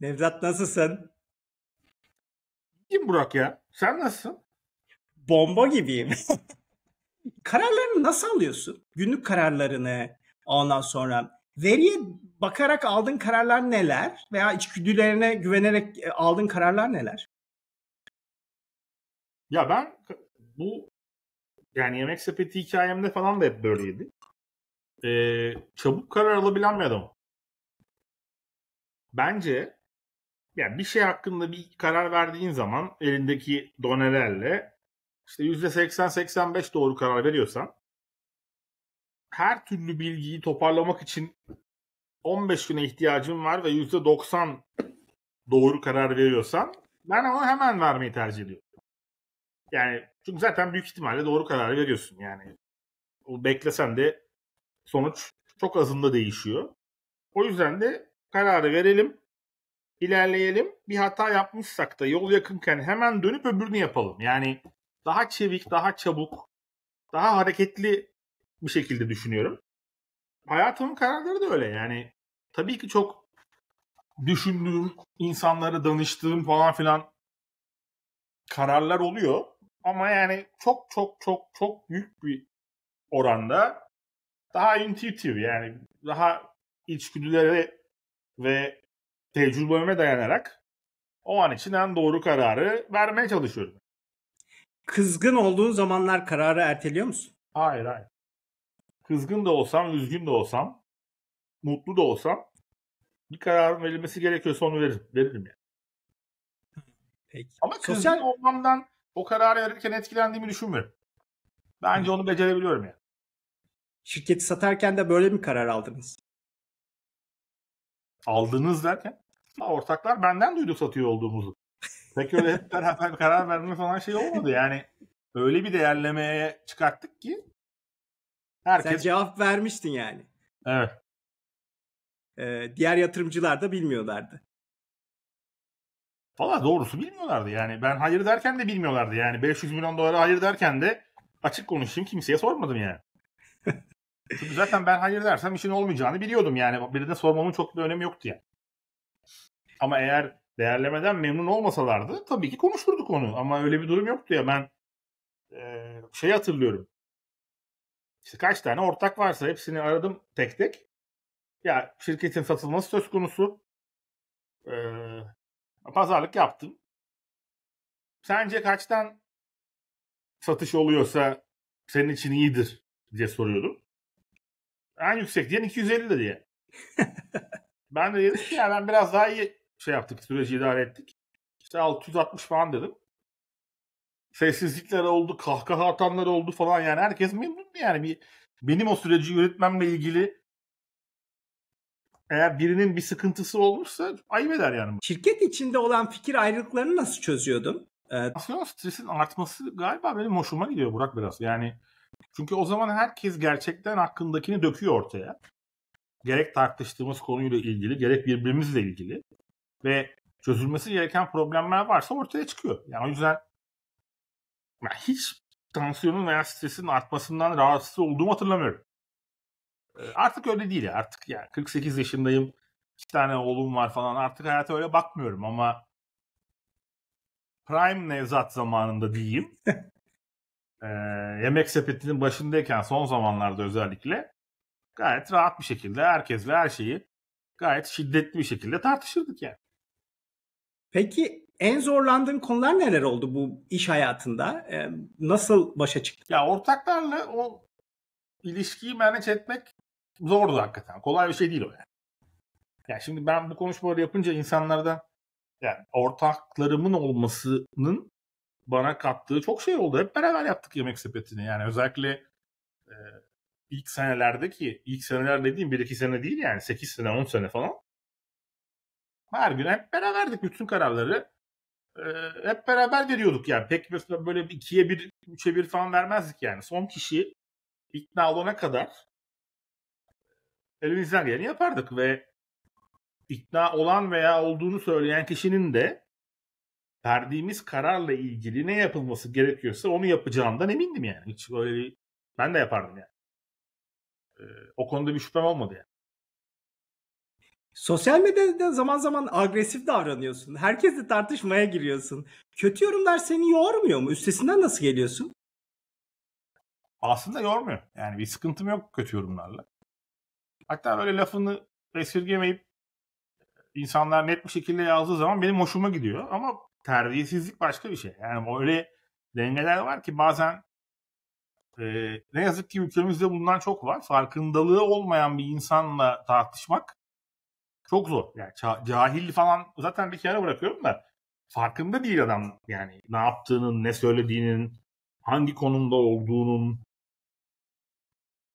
Nevzat nasılsın? Kim Burak ya. Sen nasılsın? Bomba gibiyim. Kararlarını nasıl alıyorsun? Günlük kararlarını ondan sonra veriye bakarak aldığın kararlar neler? Veya içgüdülerine güvenerek e, aldığın kararlar neler? Ya ben bu yani yemek sepeti hikayemde falan da hep böyleydi. Ee, çabuk karar alabilen bir adamım. Bence yani bir şey hakkında bir karar verdiğin zaman elindeki donelerle işte %80-85 doğru karar veriyorsan her türlü bilgiyi toparlamak için 15 güne ihtiyacın var ve %90 doğru karar veriyorsan ben onu hemen vermeyi tercih ediyorum. Yani çünkü zaten büyük ihtimalle doğru karar veriyorsun yani. O beklesen de sonuç çok azında değişiyor. O yüzden de kararı verelim ilerleyelim. Bir hata yapmışsak da yol yakınken hemen dönüp öbürünü yapalım. Yani daha çevik, daha çabuk, daha hareketli bir şekilde düşünüyorum. Hayatımın kararları da öyle yani. Tabii ki çok düşündüğüm, insanlara danıştığım falan filan kararlar oluyor. Ama yani çok çok çok çok büyük bir oranda daha intuitif yani daha içgüdülere ve tecrübeme dayanarak o an için en doğru kararı vermeye çalışıyorum. Kızgın olduğun zamanlar kararı erteliyor musun? Hayır hayır. Kızgın da olsam, üzgün de olsam, mutlu da olsam bir kararın verilmesi gerekiyorsa onu veririm. Veririm yani. Peki. Ama sosyal Kız... olmamdan o kararı verirken etkilendiğimi düşünmüyorum. Bence Hı. onu becerebiliyorum yani. Şirketi satarken de böyle mi karar aldınız? aldınız derken ortaklar benden duydu satıyor olduğumuzu. Peki öyle hep beraber karar verme falan şey olmadı. Yani öyle bir değerlemeye çıkarttık ki herkes... Sen cevap vermiştin yani. Evet. Ee, diğer yatırımcılar da bilmiyorlardı. Valla doğrusu bilmiyorlardı yani. Ben hayır derken de bilmiyorlardı yani. 500 milyon dolara hayır derken de açık konuşayım kimseye sormadım yani. Çünkü zaten ben hayır dersem işin olmayacağını biliyordum yani. Birine sormamın çok da önemi yoktu yani. Ama eğer değerlemeden memnun olmasalardı tabii ki konuşurduk onu. Ama öyle bir durum yoktu ya ben e, şey hatırlıyorum. İşte kaç tane ortak varsa hepsini aradım tek tek. Ya şirketin satılması söz konusu. E, pazarlık yaptım. Sence kaçtan satış oluyorsa senin için iyidir diye soruyordum. En yüksek diyen 250 de diye. ben de dedim ki yani ben biraz daha iyi şey yaptık. Süreci idare ettik. İşte 660 falan dedim. Sessizlikler oldu, kahkaha atanlar oldu falan yani herkes memnundu yani. Bir, benim o süreci yönetmemle ilgili eğer birinin bir sıkıntısı olmuşsa ayıp eder yani. Şirket içinde olan fikir ayrılıklarını nasıl çözüyordun? Ee, Aslında stresin artması galiba benim hoşuma gidiyor Burak biraz. Yani çünkü o zaman herkes gerçekten hakkındakini döküyor ortaya. Gerek tartıştığımız konuyla ilgili, gerek birbirimizle ilgili ve çözülmesi gereken problemler varsa ortaya çıkıyor. Yani o yüzden yani hiç tansiyonun veya stresin artmasından rahatsız olduğumu hatırlamıyorum. Ee, artık öyle değil artık yani 48 yaşındayım iki tane oğlum var falan artık hayata öyle bakmıyorum ama Prime Nevzat zamanında diyeyim e, yemek sepetinin başındayken son zamanlarda özellikle gayet rahat bir şekilde herkesle her şeyi gayet şiddetli bir şekilde tartışırdık yani. Peki en zorlandığın konular neler oldu bu iş hayatında? E, nasıl başa çıktın? Ya ortaklarla o ilişkiyi manage etmek zordu hakikaten. Kolay bir şey değil o yani. Yani şimdi ben bu konuşmaları yapınca insanlarda yani ortaklarımın olmasının bana kattığı çok şey oldu. Hep beraber yaptık yemek sepetini. Yani özellikle e, ilk senelerdeki, ilk seneler dediğim 1-2 sene değil yani 8 sene 10 sene falan. Her gün hep beraberdik bütün kararları. E, hep beraber veriyorduk yani. Pek mesela böyle ikiye bir, üçe bir falan vermezdik yani. Son kişi ikna olana kadar elimizden geleni yapardık ve ikna olan veya olduğunu söyleyen kişinin de verdiğimiz kararla ilgili ne yapılması gerekiyorsa onu yapacağımdan emindim yani. Hiç öyle bir, ben de yapardım yani. Ee, o konuda bir şüphem olmadı yani. Sosyal medyada zaman zaman agresif davranıyorsun. Herkesle tartışmaya giriyorsun. Kötü yorumlar seni yormuyor mu? Üstesinden nasıl geliyorsun? Aslında yormuyor. Yani bir sıkıntım yok kötü yorumlarla. Hatta böyle lafını esirgemeyip insanlar net bir şekilde yazdığı zaman benim hoşuma gidiyor. Ama terbiyesizlik başka bir şey. Yani öyle dengeler var ki bazen e, ne yazık ki ülkemizde bundan çok var. Farkındalığı olmayan bir insanla tartışmak çok zor. Yani cahil falan zaten bir kenara bırakıyorum da farkında değil adam yani ne yaptığının, ne söylediğinin, hangi konumda olduğunun,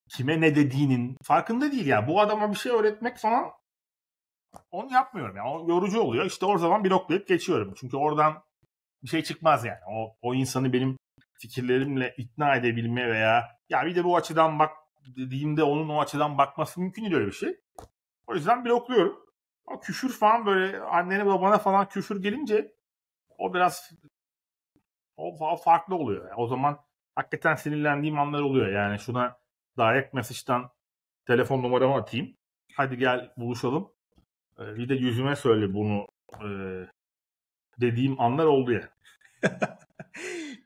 kime ne dediğinin farkında değil ya. Yani. Bu adama bir şey öğretmek falan onu yapmıyorum yani. O yorucu oluyor. İşte o zaman bloklayıp geçiyorum. Çünkü oradan bir şey çıkmaz yani. O, o insanı benim fikirlerimle ikna edebilme veya ya bir de bu açıdan bak dediğimde onun o açıdan bakması mümkün değil öyle bir şey. O yüzden blokluyorum. O küfür falan böyle annene babana falan küfür gelince o biraz o farklı oluyor. Yani o zaman hakikaten sinirlendiğim anlar oluyor. Yani şuna direct mesajdan telefon numaramı atayım. Hadi gel buluşalım. E, bir de yüzüme söyle bunu e, dediğim anlar oldu ya.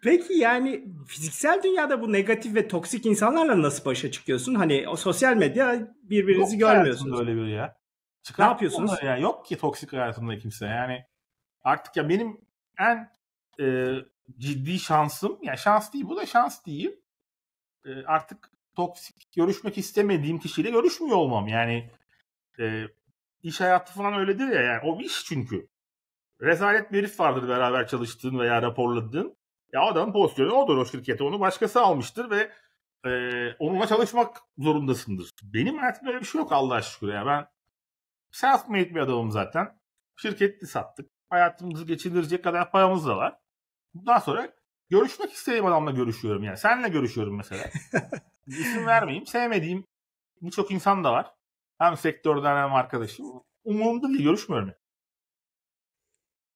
Peki yani fiziksel dünyada bu negatif ve toksik insanlarla nasıl başa çıkıyorsun? Hani o sosyal medya birbirinizi Yok görmüyorsunuz. öyle bir ya. Çıkart ne yapıyorsunuz? Ya. Yok ki toksik hayatımda kimse. Yani artık ya benim en e, ciddi şansım, ya yani şans değil bu da şans değil. E, artık toksik görüşmek istemediğim kişiyle görüşmüyor olmam. Yani e, iş hayatı falan öyledir ya yani o iş çünkü. Rezalet bir herif vardır beraber çalıştığın veya raporladığın. Ya adamın pozisyonu odur o şirkete onu başkası almıştır ve e, onunla çalışmak zorundasındır. Benim hayatımda öyle bir şey yok Allah şükür ya ben self-made bir adamım zaten. Şirketli sattık. Hayatımızı geçindirecek kadar paramız da var. Daha sonra görüşmek istediğim adamla görüşüyorum yani. Senle görüşüyorum mesela. İsim vermeyeyim. Sevmediğim birçok insan da var. Hem sektörden hem arkadaşım. Umurumda değil görüşmüyorum. Yani.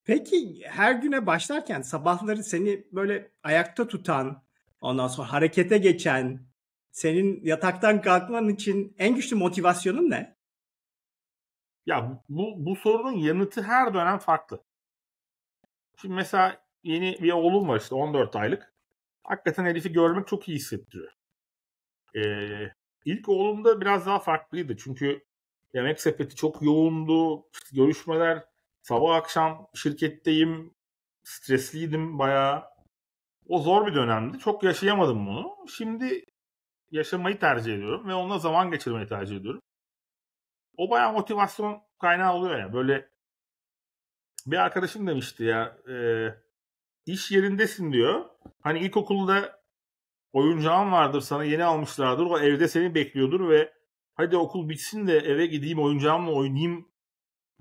Peki her güne başlarken sabahları seni böyle ayakta tutan, ondan sonra harekete geçen, senin yataktan kalkman için en güçlü motivasyonun ne? Ya bu, bu sorunun yanıtı her dönem farklı. Şimdi mesela yeni bir oğlum var işte 14 aylık. Hakikaten Elif'i görmek çok iyi hissettiriyor. Ee, İlk oğlumda biraz daha farklıydı. Çünkü yemek sepeti çok yoğundu. görüşmeler sabah akşam şirketteyim. Stresliydim bayağı. O zor bir dönemdi. Çok yaşayamadım bunu. Şimdi yaşamayı tercih ediyorum ve onunla zaman geçirmeyi tercih ediyorum. O bayağı motivasyon kaynağı oluyor ya. Böyle bir arkadaşım demişti ya e, iş yerindesin diyor. Hani ilkokulda oyuncağın vardır sana yeni almışlardır. O evde seni bekliyordur ve hadi okul bitsin de eve gideyim oyuncağımla oynayayım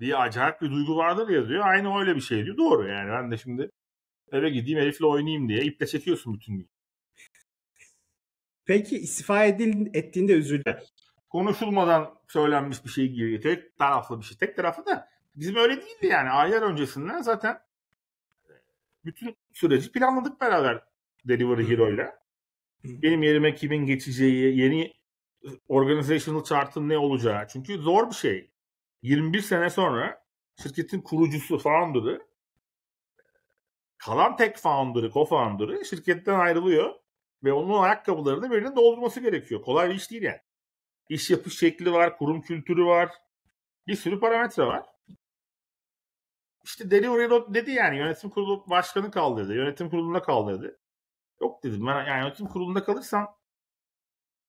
diye acayip bir duygu vardır ya diyor. Aynı öyle bir şey diyor. Doğru yani ben de şimdi eve gideyim elifle oynayayım diye iple çekiyorsun bütün gün. Peki istifa edil, ettiğinde üzüldü. Konuşulmadan söylenmiş bir şey gibi. Tek taraflı bir şey. Tek tarafı da bizim öyle değildi yani. Aylar öncesinden zaten bütün süreci planladık beraber Delivery ile benim yerime kimin geçeceği, yeni e, organizational chart'ın ne olacağı. Çünkü zor bir şey. 21 sene sonra şirketin kurucusu, founder'ı kalan tek founder'ı, co-founder'ı şirketten ayrılıyor ve onun ayakkabılarını birinin doldurması gerekiyor. Kolay bir iş değil yani. İş yapış şekli var, kurum kültürü var. Bir sürü parametre var. İşte Delivery Road dedi yani yönetim kurulu başkanı kaldı dedi. Yönetim kuruluna kaldı dedi. Yok dedim ben yani yönetim kurulunda kalırsam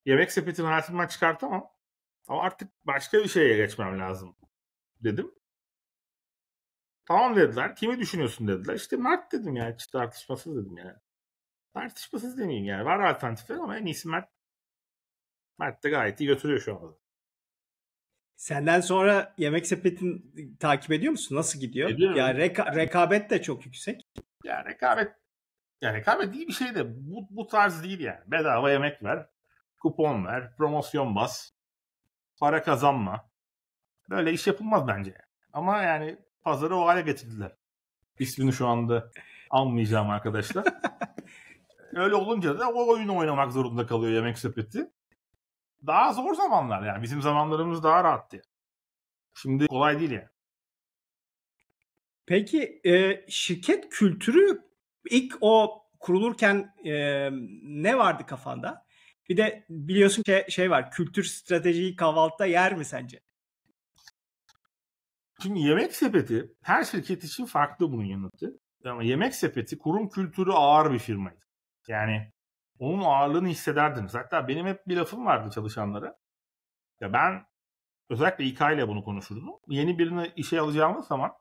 yemek sepetini hayatımdan çıkartamam. Ama artık başka bir şeye geçmem lazım dedim. Tamam dediler. Kimi düşünüyorsun dediler. İşte Mert dedim yani. Hiç tartışmasız dedim yani. Tartışmasız demeyeyim yani. Var alternatifler ama en iyisi Mert. Mert de gayet iyi götürüyor şu anda. Senden sonra yemek sepetini takip ediyor musun? Nasıl gidiyor? Ediyorum. Ya reka- rekabet de çok yüksek. Ya rekabet yani rekabet iyi bir şey de bu, bu tarz değil yani. Bedava yemek ver, kupon ver, promosyon bas, para kazanma. Böyle iş yapılmaz bence. Ama yani pazarı o hale getirdiler. İsmini şu anda almayacağım arkadaşlar. Öyle olunca da o oyunu oynamak zorunda kalıyor yemek sepeti. Daha zor zamanlar yani. Bizim zamanlarımız daha rahattı. Şimdi kolay değil yani. Peki e, şirket kültürü İlk o kurulurken e, ne vardı kafanda? Bir de biliyorsun ki şey, var. Kültür stratejiyi kahvaltıda yer mi sence? Şimdi yemek sepeti her şirket için farklı bunun yanıtı. Ama yemek sepeti kurum kültürü ağır bir firmaydı. Yani onun ağırlığını hissederdiniz. Hatta benim hep bir lafım vardı çalışanlara. Ya ben özellikle İK ile bunu konuşurdum. Yeni birini işe alacağımız zaman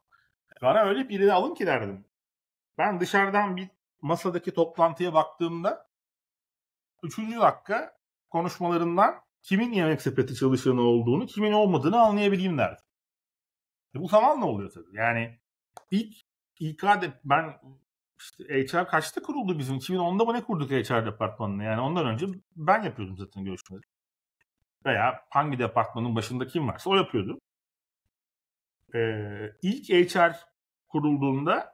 bana öyle birini alın ki derdim. Ben dışarıdan bir masadaki toplantıya baktığımda 3. dakika konuşmalarından kimin yemek sepeti çalışanı olduğunu, kimin olmadığını anlayabileyim derdim. E bu ne oluyor tabii. Yani ilk İK ben işte HR kaçta kuruldu bizim? 2010'da mı ne kurduk HR departmanını? Yani ondan önce ben yapıyordum zaten görüşmeleri. Veya hangi departmanın başında kim varsa o yapıyordu. Ee, ilk HR kurulduğunda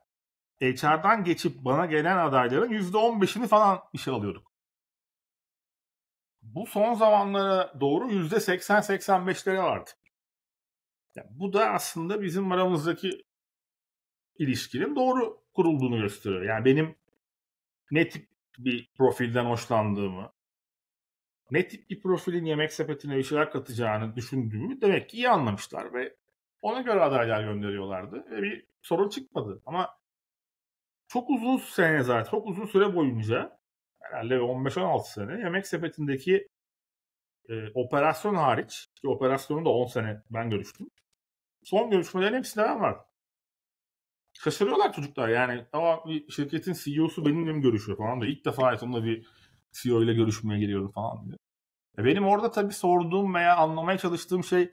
HR'dan geçip bana gelen adayların %15'ini falan işe alıyorduk. Bu son zamanlara doğru %80-85'lere vardı. Yani bu da aslında bizim aramızdaki ilişkinin doğru kurulduğunu gösteriyor. Yani benim ne tip bir profilden hoşlandığımı, ne tip bir profilin yemek sepetine bir şeyler katacağını düşündüğümü demek ki iyi anlamışlar ve ona göre adaylar gönderiyorlardı. Ve bir sorun çıkmadı. Ama çok uzun sene zaten, çok uzun süre boyunca herhalde 15-16 sene yemek sepetindeki e, operasyon hariç ki operasyonu da 10 sene ben görüştüm. Son görüşmelerin hepsinde ben var. Şaşırıyorlar çocuklar yani ama bir şirketin CEO'su benimle mi görüşüyor falan da ilk defa hayatımda bir CEO ile görüşmeye geliyorum falan diye. benim orada tabii sorduğum veya anlamaya çalıştığım şey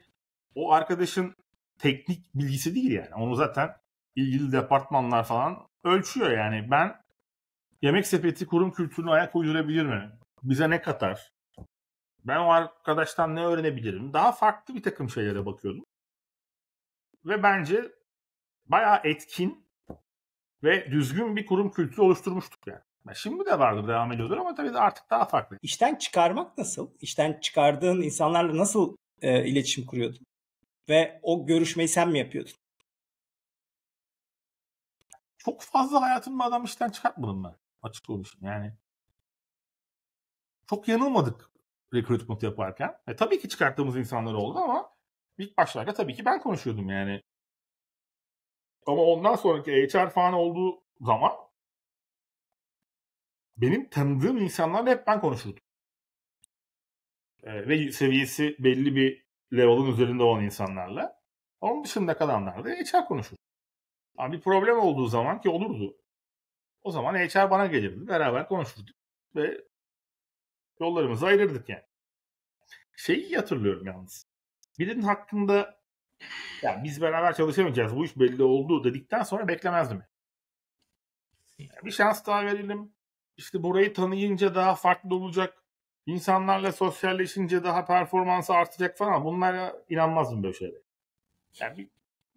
o arkadaşın teknik bilgisi değil yani. Onu zaten ilgili departmanlar falan ölçüyor yani. Ben yemek sepeti kurum kültürünü ayak uydurabilir mi? Bize ne katar? Ben o arkadaştan ne öğrenebilirim? Daha farklı bir takım şeylere bakıyordum. Ve bence bayağı etkin ve düzgün bir kurum kültürü oluşturmuştuk yani. Şimdi de vardır devam ediyordur ama tabii de artık daha farklı. İşten çıkarmak nasıl? İşten çıkardığın insanlarla nasıl e, iletişim kuruyordun? Ve o görüşmeyi sen mi yapıyordun? çok fazla hayatımda adam işten çıkartmadım ben. Açık konuşayım yani. Çok yanılmadık recruitment yaparken. E, tabii ki çıkarttığımız insanlar oldu ama ilk başlarda tabii ki ben konuşuyordum yani. Ama ondan sonraki HR falan olduğu zaman benim tanıdığım insanlarla hep ben konuşurdum. E, ve seviyesi belli bir level'ın üzerinde olan insanlarla. Onun dışında kalanlarla HR konuşur. Ama bir problem olduğu zaman ki olurdu. O zaman HR bana gelirdi. Beraber konuşurduk ve yollarımızı ayırırdık yani. Şeyi hatırlıyorum yalnız. Birinin hakkında ya biz beraber çalışamayacağız bu iş belli oldu dedikten sonra beklemezdim. Yani bir şans daha verelim. İşte burayı tanıyınca daha farklı olacak. İnsanlarla sosyalleşince daha performansı artacak falan. Bunlara inanmazdım böyle şeylere. Yani bir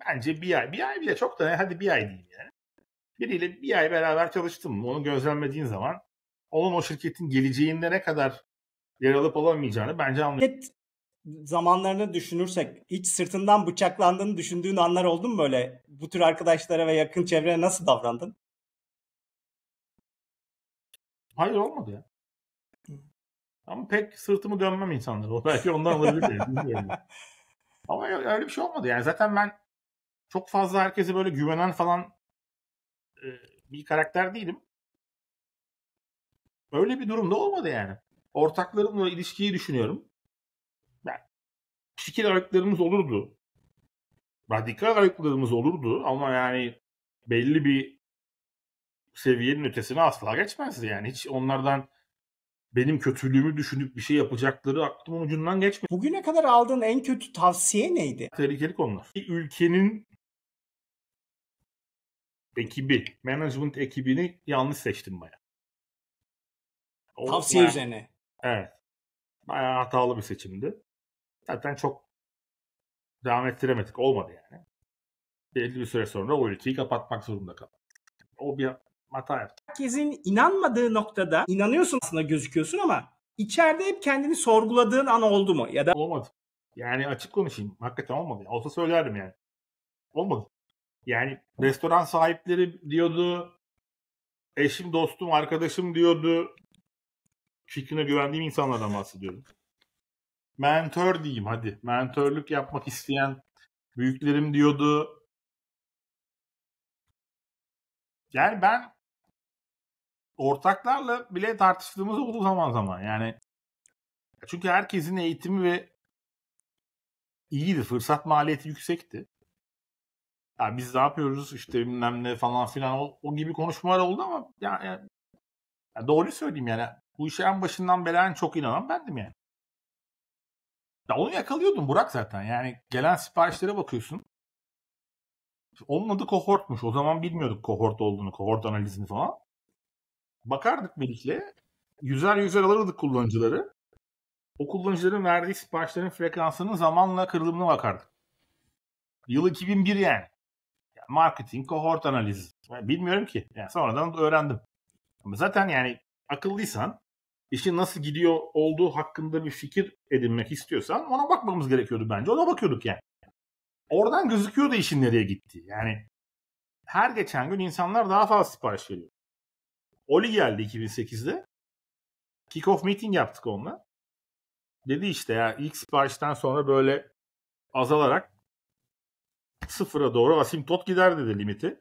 bence bir ay, bir ay bile çok da hadi bir ay diyeyim yani. Biriyle bir ay beraber çalıştın mı onu gözlemlediğin zaman onun o şirketin geleceğinde ne kadar yer alıp alamayacağını bence anlıyorsun. zamanlarını düşünürsek hiç sırtından bıçaklandığını düşündüğün anlar oldu mu böyle? Bu tür arkadaşlara ve yakın çevreye nasıl davrandın? Hayır olmadı ya. Ama pek sırtımı dönmem insanlara. Belki ondan olabilir. Ama öyle bir şey olmadı. Yani zaten ben çok fazla herkese böyle güvenen falan e, bir karakter değilim. Öyle bir durumda olmadı yani. Ortaklarımla ilişkiyi düşünüyorum. Ben, yani fikir ayrılıklarımız olurdu. Radikal ayrılıklarımız olurdu ama yani belli bir seviyenin ötesine asla geçmezdi yani. Hiç onlardan benim kötülüğümü düşünüp bir şey yapacakları aklımın ucundan geçmedi. Bugüne kadar aldığın en kötü tavsiye neydi? Tehlikeli konular. Bir ülkenin ekibi, management ekibini yanlış seçtim baya. Tavsiye bayağı, üzerine. Evet. baya hatalı bir seçimdi. Zaten çok devam ettiremedik. Olmadı yani. Belli bir süre sonra o ülkeyi kapatmak zorunda kaldım. O bir hata yaptı. Herkesin inanmadığı noktada inanıyorsun aslında gözüküyorsun ama içeride hep kendini sorguladığın an oldu mu? Ya da olmadı. Yani açık konuşayım. Hakikaten olmadı. Olsa söylerdim yani. Olmadı. Yani restoran sahipleri diyordu, eşim, dostum, arkadaşım diyordu. Fikrine güvendiğim insanlardan bahsediyorum. Mentor diyeyim hadi. Mentörlük yapmak isteyen büyüklerim diyordu. Yani ben ortaklarla bile tartıştığımız oldu zaman zaman. Yani çünkü herkesin eğitimi ve iyiydi. Fırsat maliyeti yüksekti ya biz ne yapıyoruz işte bilmem ne falan filan o, o gibi konuşmalar oldu ama yani, yani doğru söyleyeyim yani bu işe en başından beri en çok inanan bendim yani. Ya onu yakalıyordum Burak zaten yani gelen siparişlere bakıyorsun. Onun adı kohortmuş. O zaman bilmiyorduk kohort olduğunu, kohort analizini falan. Bakardık Melik'le. Yüzer yüzer alırdık kullanıcıları. O kullanıcıların verdiği siparişlerin frekansının zamanla kırılımına bakardık. Yıl 2001 yani marketing, kohort analizi. Bilmiyorum ki. Yani sonradan öğrendim. Ama zaten yani akıllıysan işin nasıl gidiyor olduğu hakkında bir fikir edinmek istiyorsan ona bakmamız gerekiyordu bence. Ona bakıyorduk yani. Oradan gözüküyordu işin nereye gitti. Yani her geçen gün insanlar daha fazla sipariş veriyor. Oli geldi 2008'de. kickoff meeting yaptık onunla. Dedi işte ya ilk siparişten sonra böyle azalarak sıfıra doğru asimtot gider dedi limiti.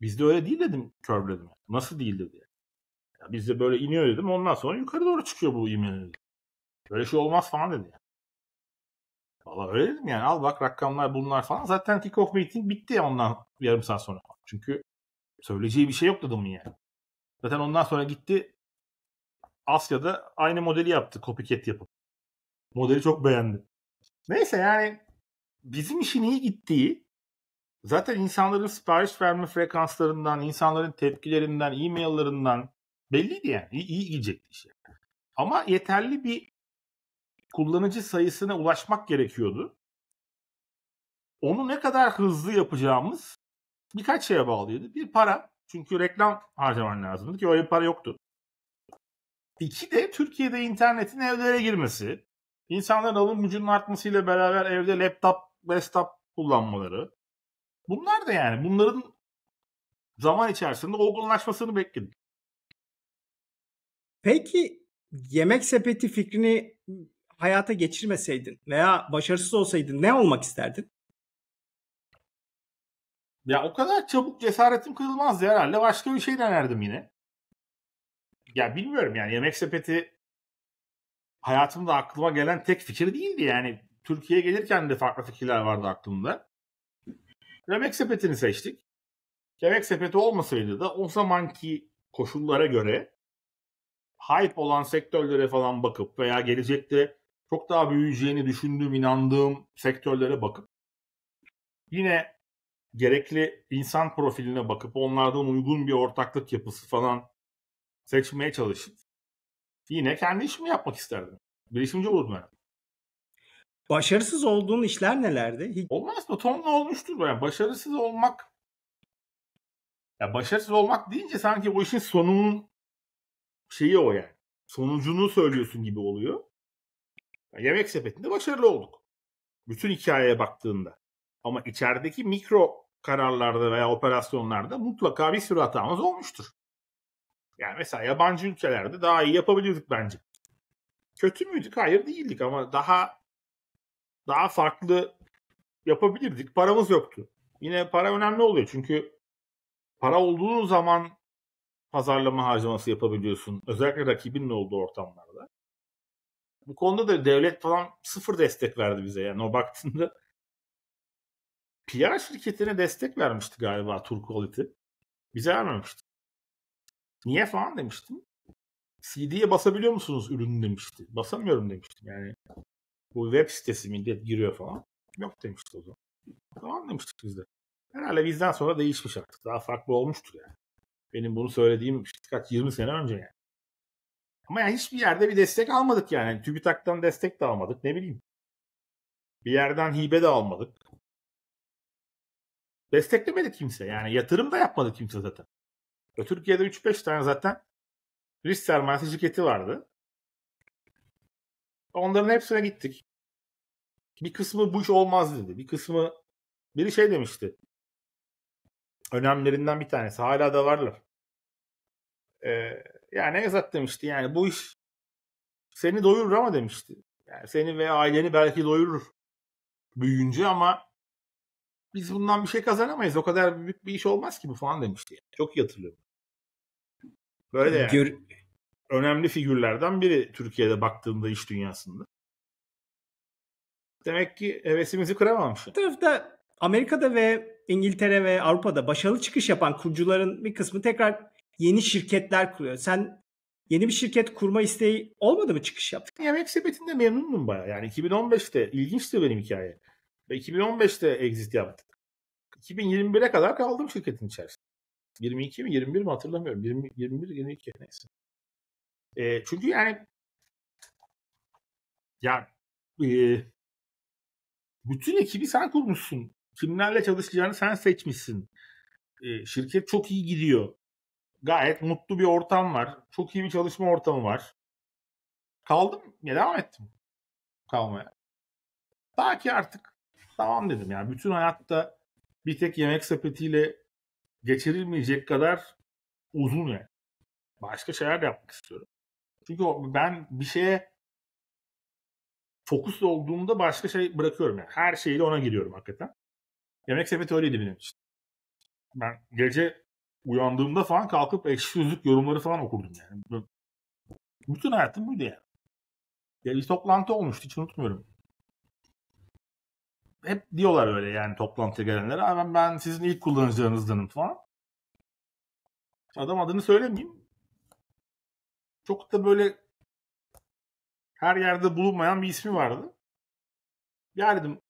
Bizde öyle değil dedim curve Nasıl değil dedi. Ya bizde böyle iniyor dedim. Ondan sonra yukarı doğru çıkıyor bu imin dedi. Böyle şey olmaz falan dedi. Yani. Valla öyle dedim yani. Al bak rakamlar bunlar falan. Zaten kickoff meeting bitti ya ondan yarım saat sonra. Çünkü söyleyeceği bir şey yok dedim yani. Zaten ondan sonra gitti Asya'da aynı modeli yaptı. Copycat yapıp. Modeli çok beğendi. Neyse yani bizim işin iyi gittiği zaten insanların sipariş verme frekanslarından, insanların tepkilerinden, e-maillerinden belliydi yani. İyi, iyi gidecekti işe. Ama yeterli bir kullanıcı sayısına ulaşmak gerekiyordu. Onu ne kadar hızlı yapacağımız birkaç şeye bağlıydı. Bir para. Çünkü reklam harcaman lazımdı ki öyle bir para yoktu. İki de Türkiye'de internetin evlere girmesi. İnsanların alım gücünün artmasıyla beraber evde laptop desktop kullanmaları. Bunlar da yani bunların zaman içerisinde olgunlaşmasını bekledik. Peki yemek sepeti fikrini hayata geçirmeseydin veya başarısız olsaydın ne olmak isterdin? Ya o kadar çabuk cesaretim kırılmazdı herhalde. Başka bir şey denerdim yine. Ya bilmiyorum yani yemek sepeti hayatımda aklıma gelen tek fikir değildi yani. Türkiye'ye gelirken de farklı fikirler vardı aklımda. Yemek sepetini seçtik. Yemek sepeti olmasaydı da o zamanki koşullara göre hype olan sektörlere falan bakıp veya gelecekte çok daha büyüyeceğini düşündüğüm, inandığım sektörlere bakıp yine gerekli insan profiline bakıp onlardan uygun bir ortaklık yapısı falan seçmeye çalışıp yine kendi işimi yapmak isterdim. Girişimci olurdum herhalde. Başarısız olduğun işler nelerdi? Hiç... Olmaz mı? Tonla olmuştur. Yani başarısız olmak ya başarısız olmak deyince sanki o işin sonunun şeyi o yani. Sonucunu söylüyorsun gibi oluyor. Yani yemek sepetinde başarılı olduk. Bütün hikayeye baktığında. Ama içerideki mikro kararlarda veya operasyonlarda mutlaka bir sürü hatamız olmuştur. Yani mesela yabancı ülkelerde daha iyi yapabilirdik bence. Kötü müydük? Hayır değildik ama daha daha farklı yapabilirdik. Paramız yoktu. Yine para önemli oluyor çünkü para olduğu zaman pazarlama harcaması yapabiliyorsun. Özellikle rakibinin olduğu ortamlarda. Bu konuda da devlet falan sıfır destek verdi bize. Yani o baktığında PR şirketine destek vermişti galiba Tour Bize vermemişti. Niye falan demiştim. CD'ye basabiliyor musunuz ürünü demişti. Basamıyorum demiştim. Yani bu web sitesi millet giriyor falan. Yok demişti o zaman. Tamam demiştik biz de. Herhalde bizden sonra değişmiş artık. Daha farklı olmuştur yani. Benim bunu söylediğim işte kaç 20 sene önce yani. Ama yani hiçbir yerde bir destek almadık yani. yani. TÜBİTAK'tan destek de almadık ne bileyim. Bir yerden hibe de almadık. Desteklemedi kimse yani yatırım da yapmadı kimse zaten. Ve Türkiye'de 3-5 tane zaten risk sermayesi şirketi vardı. Onların hepsine gittik. Bir kısmı bu iş olmaz dedi. Bir kısmı biri şey demişti. Önemlerinden bir tanesi. Hala da varlar. Ee, yani Ezat demişti. Yani bu iş seni doyurur ama demişti. Yani seni ve aileni belki doyurur büyüyünce ama biz bundan bir şey kazanamayız. O kadar büyük bir iş olmaz ki bu falan demişti. Yani. Çok iyi hatırlıyorum. Böyle de yani. Gör, önemli figürlerden biri Türkiye'de baktığında iş dünyasında. Demek ki hevesimizi kıramamış. Bir tarafta Amerika'da ve İngiltere ve Avrupa'da başarılı çıkış yapan kurucuların bir kısmı tekrar yeni şirketler kuruyor. Sen yeni bir şirket kurma isteği olmadı mı çıkış yaptık? Yemek sepetinde memnunum baya. Yani 2015'te ilginçti benim hikaye. Ve 2015'te exit yaptık. 2021'e kadar kaldım şirketin içerisinde. 22 mi 21 mi hatırlamıyorum. 20, 21 22 neyse. E, çünkü yani ya e, bütün ekibi sen kurmuşsun. Kimlerle çalışacağını sen seçmişsin. E, şirket çok iyi gidiyor. Gayet mutlu bir ortam var. Çok iyi bir çalışma ortamı var. Kaldım ya devam ettim kalmaya. Ta ki artık tamam dedim yani bütün hayatta bir tek yemek sepetiyle geçirilmeyecek kadar uzun yani. Başka şeyler de yapmak istiyorum. Çünkü ben bir şeye fokus olduğumda başka şey bırakıyorum yani. Her şeyle ona giriyorum hakikaten. Yemek sepeti öyleydi benim için. Ben gece uyandığımda falan kalkıp ekşi yüzlük yorumları falan okurdum yani. Bütün hayatım buydu yani. Ya bir toplantı olmuştu hiç unutmuyorum. Hep diyorlar öyle yani toplantıya gelenlere. Ben, ben sizin ilk kullanıcılarınızdanım falan. Adam adını söylemeyeyim çok da böyle her yerde bulunmayan bir ismi vardı. Ya dedim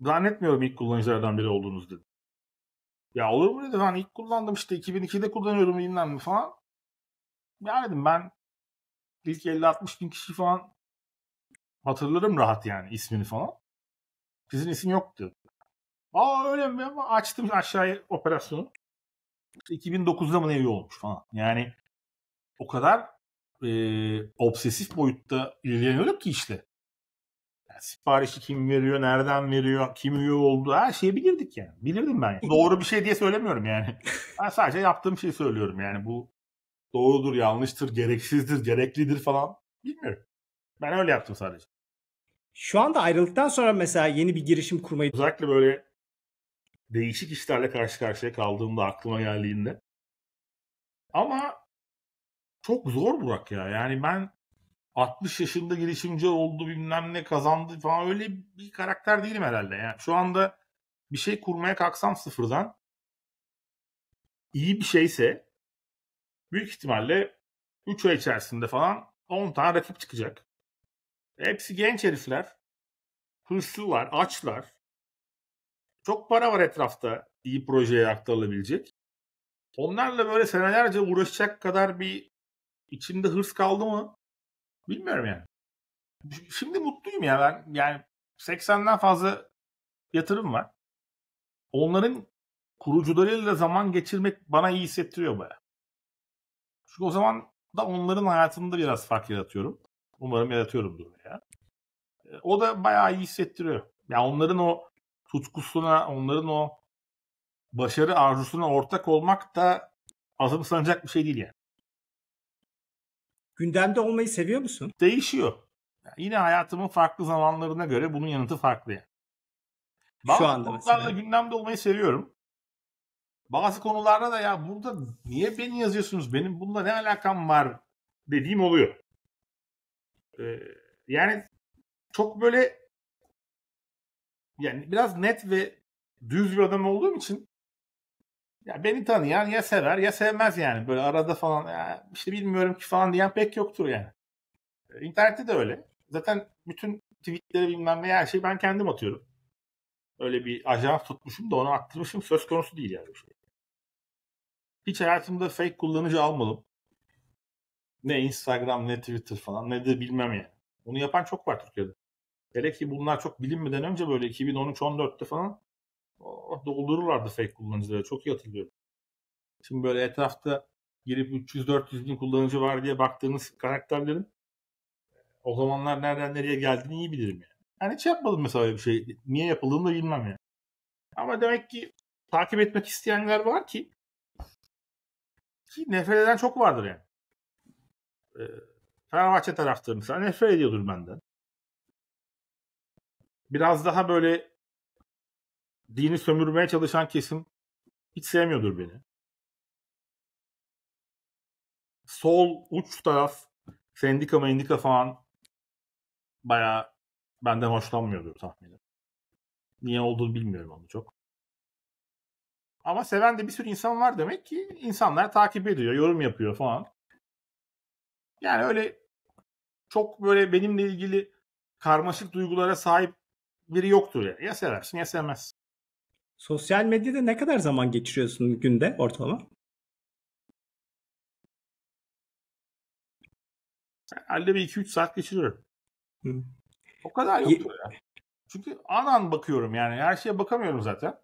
zannetmiyorum ilk kullanıcılardan biri olduğunuz dedim. Ya olur mu dedi ben hani ilk kullandım işte 2002'de kullanıyorum bilmem mi falan. Ya dedim ben ilk 50-60 bin kişi falan hatırlarım rahat yani ismini falan. Sizin isim yoktu. Aa öyle mi? Ama açtım aşağıya operasyonu. 2009'da mı ne üye olmuş falan. Yani o kadar e, obsesif boyutta ilgileniyorum ki işte. Yani siparişi kim veriyor, nereden veriyor, kim üye oldu her şeyi bilirdik yani. Bilirdim ben. Yani. Doğru bir şey diye söylemiyorum yani. Ben sadece yaptığım şeyi söylüyorum yani bu doğrudur, yanlıştır, gereksizdir, gereklidir falan bilmiyorum. Ben öyle yaptım sadece. Şu anda ayrıldıktan sonra mesela yeni bir girişim kurmayı... Özellikle böyle değişik işlerle karşı karşıya kaldığımda aklıma geldiğinde. Ama çok zor Burak ya. Yani ben 60 yaşında girişimci oldu bilmem ne kazandı falan öyle bir karakter değilim herhalde. Yani şu anda bir şey kurmaya kalksam sıfırdan iyi bir şeyse büyük ihtimalle 3 ay içerisinde falan 10 tane rakip çıkacak. Hepsi genç herifler. Hırslılar, açlar. Çok para var etrafta iyi projeye aktarılabilecek. Onlarla böyle senelerce uğraşacak kadar bir İçimde hırs kaldı mı? Bilmiyorum yani. Şimdi mutluyum ya ben. Yani 80'den fazla yatırım var. Onların kurucularıyla zaman geçirmek bana iyi hissettiriyor baya. Çünkü o zaman da onların hayatında biraz fark yaratıyorum. Umarım yaratıyorum ya. E, o da bayağı iyi hissettiriyor. Ya yani onların o tutkusuna, onların o başarı arzusuna ortak olmak da azımsanacak bir şey değil yani. Gündemde olmayı seviyor musun? Değişiyor. Yani yine hayatımın farklı zamanlarına göre bunun yanıtı farklı yani. Bazı Şu anda konularda gündemde olmayı seviyorum. Bazı konularda da ya burada niye beni yazıyorsunuz? Benim bununla ne alakam var dediğim oluyor. Ee, yani çok böyle yani biraz net ve düz bir adam olduğum için ya beni tanıyan ya sever ya sevmez yani. Böyle arada falan ya işte bilmiyorum ki falan diyen pek yoktur yani. E, internette de öyle. Zaten bütün tweetleri bilmem ne her şeyi ben kendim atıyorum. Öyle bir ajans tutmuşum da onu attırmışım. Söz konusu değil yani. Şey. Hiç hayatımda fake kullanıcı almadım. Ne Instagram ne Twitter falan ne de bilmem yani. Onu yapan çok var Türkiye'de. Hele ki bunlar çok bilinmeden önce böyle 2013-14'te falan Ah, doldururlardı fake kullanıcıları. Çok iyi hatırlıyorum. Şimdi böyle etrafta girip 300-400 bin kullanıcı var diye baktığınız karakterlerin e, o zamanlar nereden nereye geldiğini iyi bilirim yani. Yani hiç yapmadım mesela bir şey. Niye yapıldığını da bilmem yani. Ama demek ki takip etmek isteyenler var ki ki nefret eden çok vardır yani. Ee, Fenerbahçe taraftarı mesela nefret ediyordur benden. Biraz daha böyle dini sömürmeye çalışan kesim hiç sevmiyordur beni. Sol uç taraf sendika mendika falan baya benden hoşlanmıyordur tahminim. Niye olduğunu bilmiyorum onu çok. Ama seven de bir sürü insan var demek ki insanlar takip ediyor, yorum yapıyor falan. Yani öyle çok böyle benimle ilgili karmaşık duygulara sahip biri yoktur ya. Yani. Ya seversin ya sevmezsin. Sosyal medyada ne kadar zaman geçiriyorsun günde ortalama? Herhalde bir 2-3 saat geçiriyorum. Hı. O kadar yoktur ya. Çünkü an an bakıyorum yani. Her şeye bakamıyorum zaten.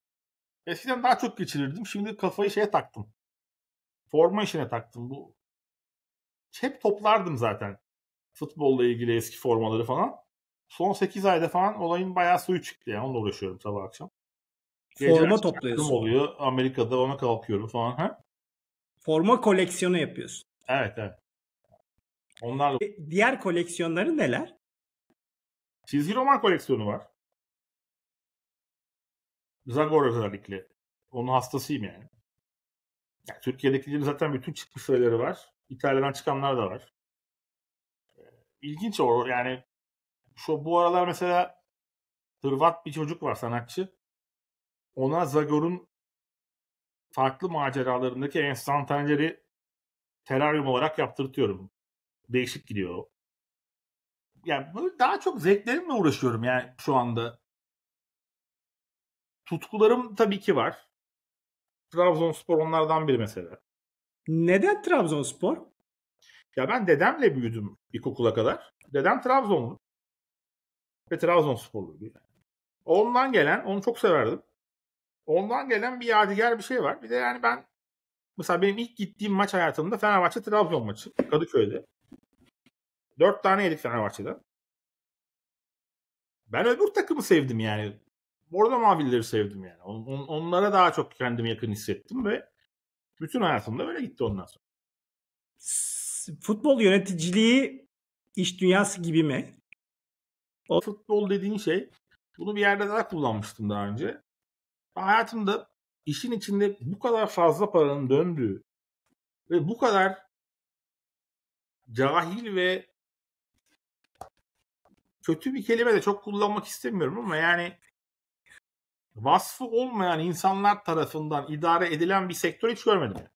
Eskiden daha çok geçirirdim. Şimdi kafayı şeye taktım. Forma işine taktım. Bu hep toplardım zaten. Futbolla ilgili eski formaları falan. Son 8 ayda falan olayın bayağı suyu çıktı yani. Onunla uğraşıyorum sabah akşam forma topluyorsun. oluyor. Amerika'da ona kalkıyorum falan. Ha? Forma koleksiyonu yapıyorsun. Evet evet. Onlar. E, diğer koleksiyonları neler? Çizgi roman koleksiyonu var. Zagor özellikle. Onun hastasıyım yani. yani Türkiye'dekilerin zaten bütün çıkmış sayıları var. İtalya'dan çıkanlar da var. E, ilginç o yani şu bu aralar mesela Hırvat bir çocuk var sanatçı ona Zagor'un farklı maceralarındaki enstantaneleri teraryum olarak yaptırtıyorum. Değişik gidiyor. Yani böyle daha çok zevklerimle uğraşıyorum yani şu anda. Tutkularım tabii ki var. Trabzonspor onlardan biri mesela. Neden Trabzonspor? Ya ben dedemle büyüdüm ilkokula kadar. Dedem Trabzonlu. Ve Trabzonsporluydu Ondan gelen, onu çok severdim. Ondan gelen bir yadigar bir şey var. Bir de yani ben mesela benim ilk gittiğim maç hayatımda Fenerbahçe Trabzon maçı Kadıköy'de. Dört tane yedik Fenerbahçe'de. Ben öbür takımı sevdim yani. Orada mavileri sevdim yani. On, on, onlara daha çok kendimi yakın hissettim ve bütün hayatımda böyle gitti ondan sonra. Futbol yöneticiliği iş dünyası gibi mi? O futbol dediğin şey bunu bir yerde daha kullanmıştım daha önce hayatımda işin içinde bu kadar fazla paranın döndüğü ve bu kadar cahil ve kötü bir kelime de çok kullanmak istemiyorum ama yani vasfı olmayan insanlar tarafından idare edilen bir sektör hiç görmedim.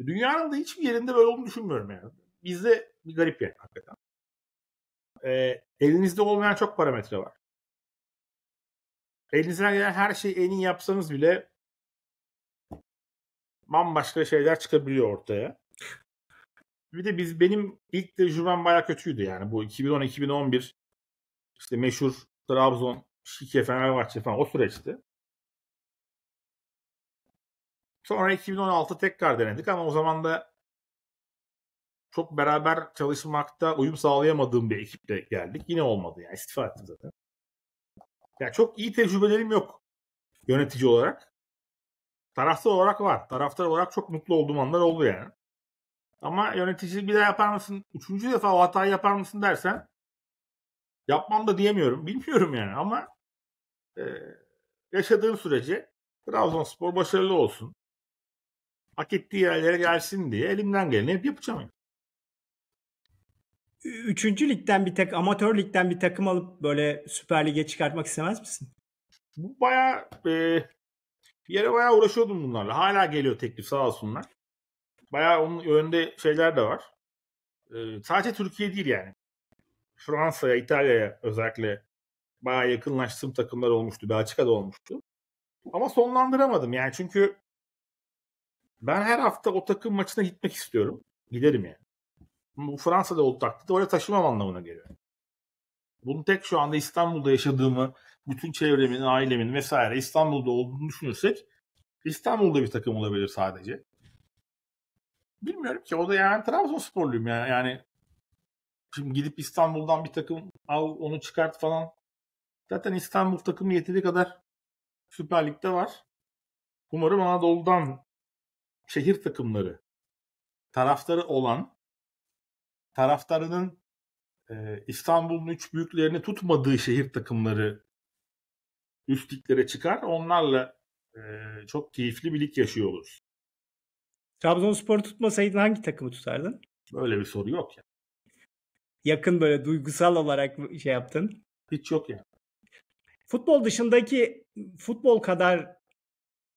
Dünyanın da hiçbir yerinde böyle olduğunu düşünmüyorum yani. Bizde bir garip yer hakikaten. Ee, elinizde olmayan çok parametre var elinizden gelen her şeyi en iyi yapsanız bile bambaşka şeyler çıkabiliyor ortaya. Bir de biz benim ilk tecrübem baya kötüydü yani. Bu 2010-2011 işte meşhur Trabzon, Şike, Fenerbahçe falan o süreçti. Sonra 2016 tekrar denedik ama o zaman da çok beraber çalışmakta uyum sağlayamadığım bir ekiple geldik. Yine olmadı yani istifa ettim zaten. Yani çok iyi tecrübelerim yok yönetici olarak. Taraftar olarak var. Taraftar olarak çok mutlu olduğum anlar oldu yani. Ama yönetici bir daha yapar mısın? Üçüncü defa o hatayı yapar mısın dersen yapmam da diyemiyorum. Bilmiyorum yani ama e, yaşadığım sürece Trabzonspor başarılı olsun. Hak ettiği yerlere gelsin diye elimden geleni hep yapacağım. Yani. Üçüncü ligden bir tek amatör ligden bir takım alıp böyle Süper Lig'e çıkartmak istemez misin? Bu baya e, yere baya uğraşıyordum bunlarla. Hala geliyor teklif sağ olsunlar. Baya onun önünde şeyler de var. E, sadece Türkiye değil yani. Fransa'ya, İtalya'ya özellikle baya yakınlaştığım takımlar olmuştu. Belçika'da olmuştu. Ama sonlandıramadım yani çünkü ben her hafta o takım maçına gitmek istiyorum. Giderim yani bu Fransa'da olduğu takdirde oraya taşımam anlamına geliyor. Bunu tek şu anda İstanbul'da yaşadığımı, bütün çevremin, ailemin vesaire İstanbul'da olduğunu düşünürsek İstanbul'da bir takım olabilir sadece. Bilmiyorum ki o da yani Trabzonsporluyum yani. yani şimdi gidip İstanbul'dan bir takım al onu çıkart falan. Zaten İstanbul takımı yeteri kadar Süper Lig'de var. Umarım Anadolu'dan şehir takımları taraftarı olan taraftarının e, İstanbul'un üç büyüklerini tutmadığı şehir takımları üstliklere çıkar. Onlarla e, çok keyifli bir lig yaşıyor oluruz. Trabzonspor'u tutmasaydın hangi takımı tutardın? Böyle bir soru yok ya. Yakın böyle duygusal olarak şey yaptın. Hiç yok ya. Futbol dışındaki futbol kadar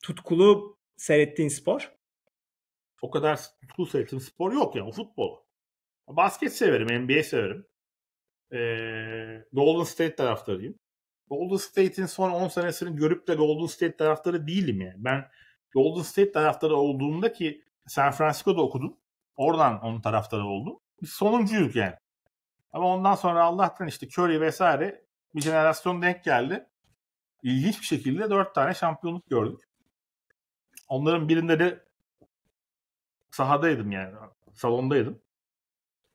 tutkulu seyrettiğin spor? O kadar tutkulu seyrettiğim spor yok ya. o futbol. Basket severim, NBA severim. Ee, Golden State taraftarıyım. Golden State'in son 10 senesini görüp de Golden State taraftarı değilim yani. Ben Golden State taraftarı olduğumda ki San Francisco'da okudum. Oradan onun taraftarı oldum. Biz sonuncuyuz yani. Ama ondan sonra Allah'tan işte Curry vesaire bir jenerasyon denk geldi. İlginç bir şekilde 4 tane şampiyonluk gördük. Onların birinde de sahadaydım yani. Salondaydım.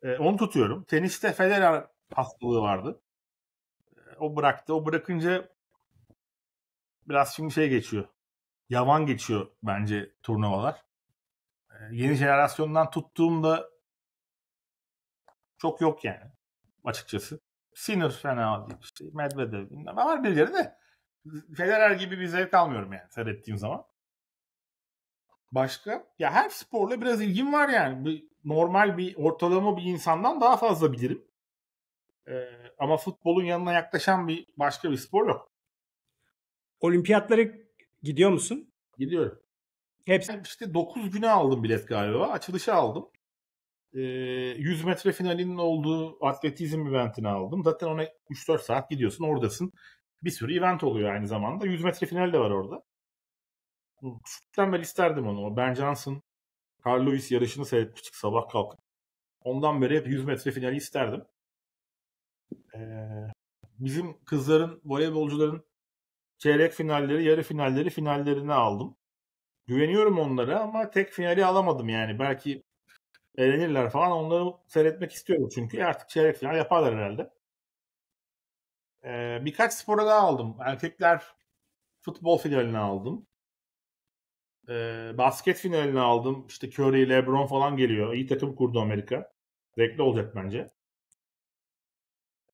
E, onu tutuyorum. Teniste Federer hastalığı vardı. E, o bıraktı. O bırakınca biraz şimdi şey geçiyor. Yavan geçiyor bence turnuvalar. E, yeni jenerasyondan tuttuğumda çok yok yani açıkçası. Sinir fena değil işte. Medvedev bilmem. Var birileri de Federer gibi bir zevk almıyorum yani seyrettiğim zaman. Başka? Ya her sporla biraz ilgim var yani normal bir ortalama bir insandan daha fazla bilirim. E, ama futbolun yanına yaklaşan bir başka bir spor yok. Olimpiyatları gidiyor musun? Gidiyorum. Hepsi. Ben işte 9 güne aldım bilet galiba. Açılışı aldım. E, ee, 100 metre finalinin olduğu atletizm eventini aldım. Zaten ona 3-4 saat gidiyorsun oradasın. Bir sürü event oluyor aynı zamanda. 100 metre final de var orada. Küçükten ben isterdim onu. O Ben Johnson Carl Lewis yarışını seyretmiştik sabah kalkıp. Ondan beri hep 100 metre finali isterdim. Ee, bizim kızların, voleybolcuların çeyrek finalleri, yarı finalleri, finallerini aldım. Güveniyorum onlara ama tek finali alamadım yani. Belki eğlenirler falan. Onları seyretmek istiyorum çünkü. E, artık çeyrek final yaparlar herhalde. Ee, birkaç spora daha aldım. Erkekler futbol finalini aldım. E, basket finalini aldım. İşte Curry, LeBron falan geliyor. İyi takım kurdu Amerika. Zevkli olacak bence.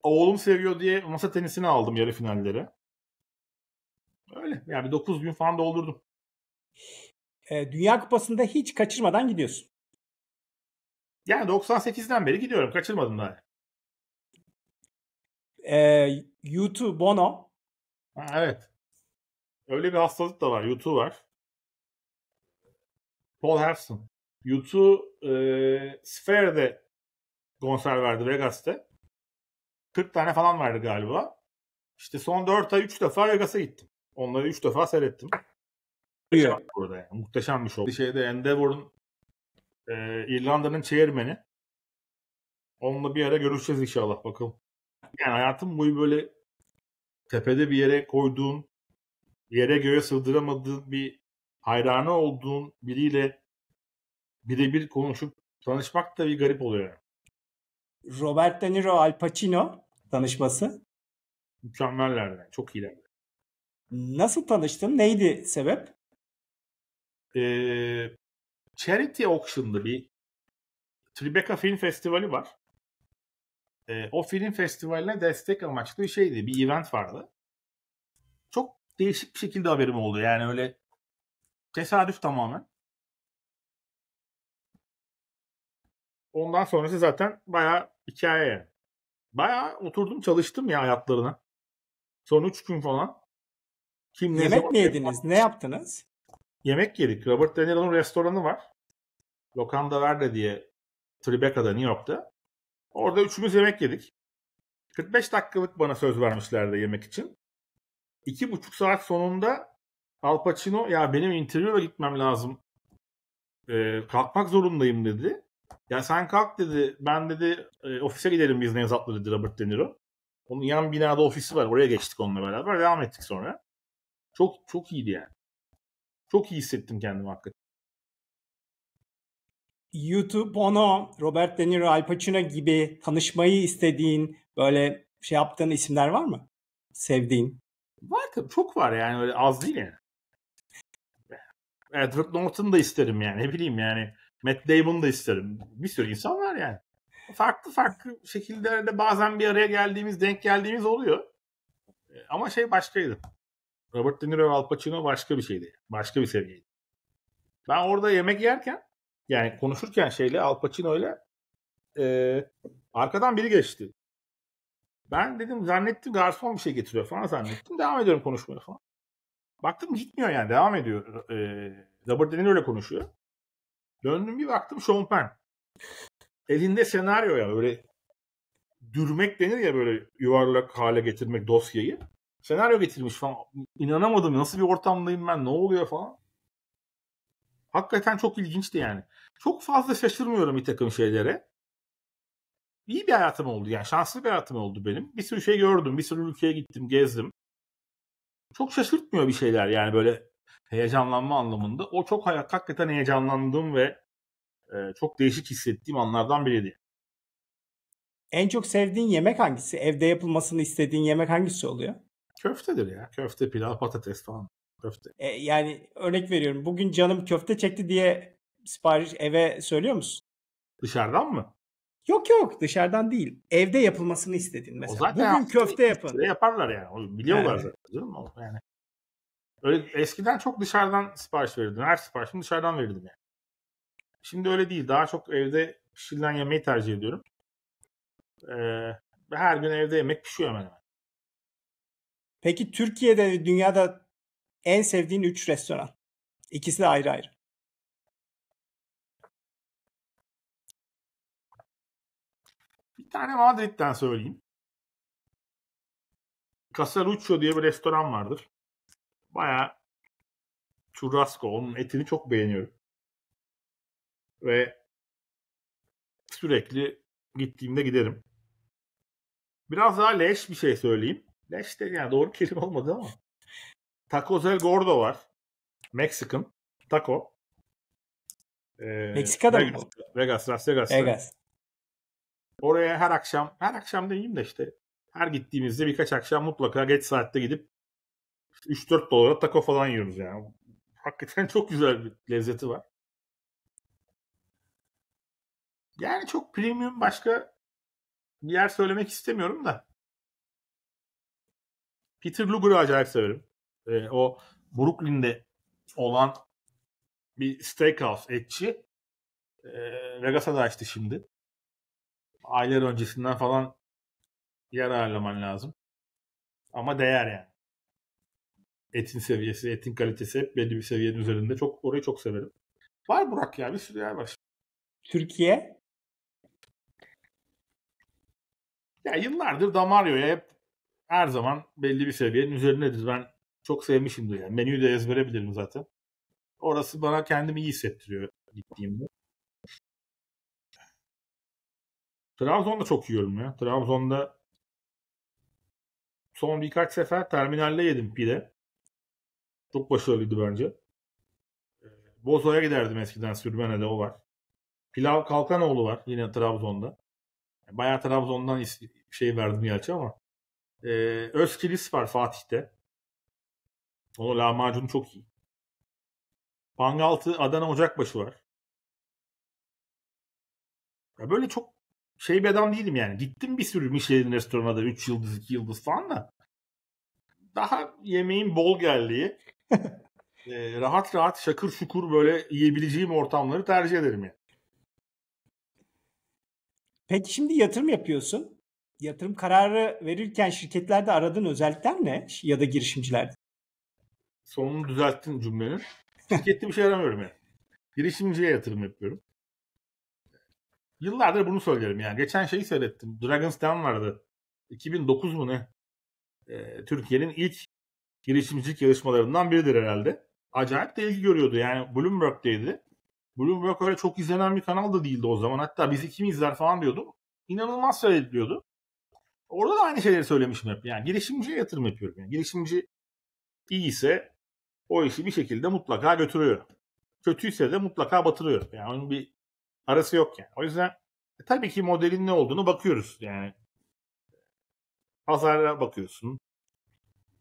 Oğlum seviyor diye masa tenisini aldım yarı finallere. Öyle. Yani 9 gün falan doldurdum. E, Dünya Kupası'nda hiç kaçırmadan gidiyorsun. Yani 98'den beri gidiyorum. Kaçırmadım daha. E, YouTube Bono. Ha, evet. Öyle bir hastalık da var. YouTube var. Paul Hafson. U2 e, Sphere'de konser verdi Vegas'te. 40 tane falan verdi galiba. İşte son 4 ay 3 defa Vegas'a gittim. Onları 3 defa seyrettim. Muhteşem, burada yani. Muhteşem bir show. Şeyde Endeavor'un e, İrlanda'nın çevirmeni. Onunla bir ara görüşeceğiz inşallah bakalım. Yani hayatım boyu böyle tepede bir yere koyduğun, yere göğe sığdıramadığın bir hayranı olduğun biriyle birebir konuşup tanışmak da bir garip oluyor. Robert De Niro Al Pacino tanışması. Mükemmellerden. Çok iyiler. Nasıl tanıştın? Neydi sebep? Ee, Charity Auction'da bir Tribeca Film Festivali var. Ee, o film festivaline destek amaçlı bir şeydi. Bir event vardı. Çok değişik bir şekilde haberim oldu. Yani öyle Tesadüf tamamen. Ondan sonrası zaten bayağı hikaye yani. Bayağı oturdum çalıştım ya hayatlarına. Son 3 gün falan. Kim Yemek mi yediniz? Yapmadım. Ne yaptınız? Yemek yedik. Robert De Niro'nun restoranı var. Lokanda Verde diye Tribeca'da New York'ta. Orada üçümüz yemek yedik. 45 dakikalık bana söz vermişlerdi yemek için. 2,5 saat sonunda Al Pacino ya benim interview'a gitmem lazım. Ee, kalkmak zorundayım dedi. Ya sen kalk dedi. Ben dedi e, ofise gidelim biz Nevzat'la dedi Robert De Niro. Onun yan binada ofisi var. Oraya geçtik onunla beraber. Devam ettik sonra. Çok çok iyiydi yani. Çok iyi hissettim kendimi hakikaten. YouTube onu Robert De Niro, Al Pacino gibi tanışmayı istediğin böyle şey yaptığın isimler var mı? Sevdiğin. Var çok var yani öyle az değil yani. Edward Norton da isterim yani ne bileyim yani. Matt Damon da isterim. Bir sürü insan var yani. Farklı farklı şekillerde bazen bir araya geldiğimiz, denk geldiğimiz oluyor. E, ama şey başkaydı. Robert De Niro ve Al Pacino başka bir şeydi. Başka bir seviyeydi. Ben orada yemek yerken yani konuşurken şeyle Al Pacino'yla e, arkadan biri geçti. Ben dedim zannettim garson bir şey getiriyor falan zannettim. Devam ediyorum konuşmaya falan. Baktım gitmiyor yani devam ediyor. E, ee, Robert De Niro'yla konuşuyor. Döndüm bir baktım Sean Penn. Elinde senaryo ya böyle dürmek denir ya böyle yuvarlak hale getirmek dosyayı. Senaryo getirmiş falan. İnanamadım nasıl bir ortamdayım ben ne oluyor falan. Hakikaten çok ilginçti yani. Çok fazla şaşırmıyorum bir takım şeylere. İyi bir hayatım oldu yani şanslı bir hayatım oldu benim. Bir sürü şey gördüm, bir sürü ülkeye gittim, gezdim çok şaşırtmıyor bir şeyler yani böyle heyecanlanma anlamında. O çok hakikaten heyecanlandığım ve e, çok değişik hissettiğim anlardan biriydi. En çok sevdiğin yemek hangisi? Evde yapılmasını istediğin yemek hangisi oluyor? Köftedir ya. Köfte, pilav, patates falan. Köfte. E, yani örnek veriyorum. Bugün canım köfte çekti diye sipariş eve söylüyor musun? Dışarıdan mı? Yok yok dışarıdan değil. Evde yapılmasını istedin mesela. O zaten Bugün köfte yapın. Şey yaparlar yani. O biliyorlar evet. zaten. Yani. Öyle, eskiden çok dışarıdan sipariş verirdim. Her siparişimi dışarıdan verirdim yani. Şimdi öyle değil. Daha çok evde pişirilen yemeği tercih ediyorum. Ee, her gün evde yemek pişiyor hemen hemen. Peki Türkiye'de dünyada en sevdiğin 3 restoran. İkisi de ayrı ayrı. tane Madrid'den söyleyeyim. Casaluccio diye bir restoran vardır. Baya churrasco. Onun etini çok beğeniyorum. Ve sürekli gittiğimde giderim. Biraz daha leş bir şey söyleyeyim. Leş de yani doğru kelime olmadı ama. Tacos El Gordo var. Mexican. Taco. Ee, Meksika'da Vegas, mı? Vegas, Las Vegas'ta. Vegas. Oraya her akşam, her akşam demeyeyim de işte her gittiğimizde birkaç akşam mutlaka geç saatte gidip 3-4 dolara taco falan yiyoruz yani. Hakikaten çok güzel bir lezzeti var. Yani çok premium başka bir yer söylemek istemiyorum da. Peter Luger'ı acayip severim. Ee, o Brooklyn'de olan bir steakhouse etçi. Ee, Vegas'a da açtı şimdi aylar öncesinden falan yer ayarlaman lazım. Ama değer yani. Etin seviyesi, etin kalitesi hep belli bir seviyenin üzerinde. Çok orayı çok severim. Var Burak ya bir sürü yer var. Türkiye? Ya yıllardır Damario'ya hep her zaman belli bir seviyenin üzerindedir. Ben çok sevmişimdir yani. Menüyü de ezbere bilirim zaten. Orası bana kendimi iyi hissettiriyor gittiğimde. Trabzon'da çok yiyorum ya. Trabzon'da son birkaç sefer terminalde yedim pide. Çok başarılıydı bence. Ee, Bozo'ya giderdim eskiden Sürmene'de o var. Pilav Kalkanoğlu var yine Trabzon'da. Bayağı Trabzon'dan şey verdim gerçi ama. Ee, Özkilis var Fatih'te. Onun lahmacun çok iyi. Pangaltı Adana Ocakbaşı var. Ya böyle çok şey bir adam değilim yani. Gittim bir sürü Michelin restoranına da 3 yıldız 2 yıldız falan da. Daha yemeğin bol geldiği e, rahat rahat şakır şukur böyle yiyebileceğim ortamları tercih ederim yani. Peki şimdi yatırım yapıyorsun. Yatırım kararı verirken şirketlerde aradığın özellikler ne? Ya da girişimciler? Sonunu düzelttin cümlenin. Şirkette bir şey aramıyorum yani. Girişimciye yatırım yapıyorum. Yıllardır bunu söylerim yani. Geçen şeyi seyrettim. Dragon's Den vardı. 2009 mu ne? Ee, Türkiye'nin ilk girişimcilik yarışmalarından biridir herhalde. Acayip de ilgi görüyordu. Yani Bloomberg'deydi. Bloomberg öyle çok izlenen bir kanal da değildi o zaman. Hatta biz kim izler falan diyordum. İnanılmaz seyrediliyordu. Orada da aynı şeyleri söylemişim hep. Yani girişimciye yatırım yapıyorum. Yani girişimci iyiyse o işi bir şekilde mutlaka götürüyor. Kötüyse de mutlaka batırıyor. Yani onun bir Arası yok yani. O yüzden e, tabii ki modelin ne olduğunu bakıyoruz yani. Pazara bakıyorsun.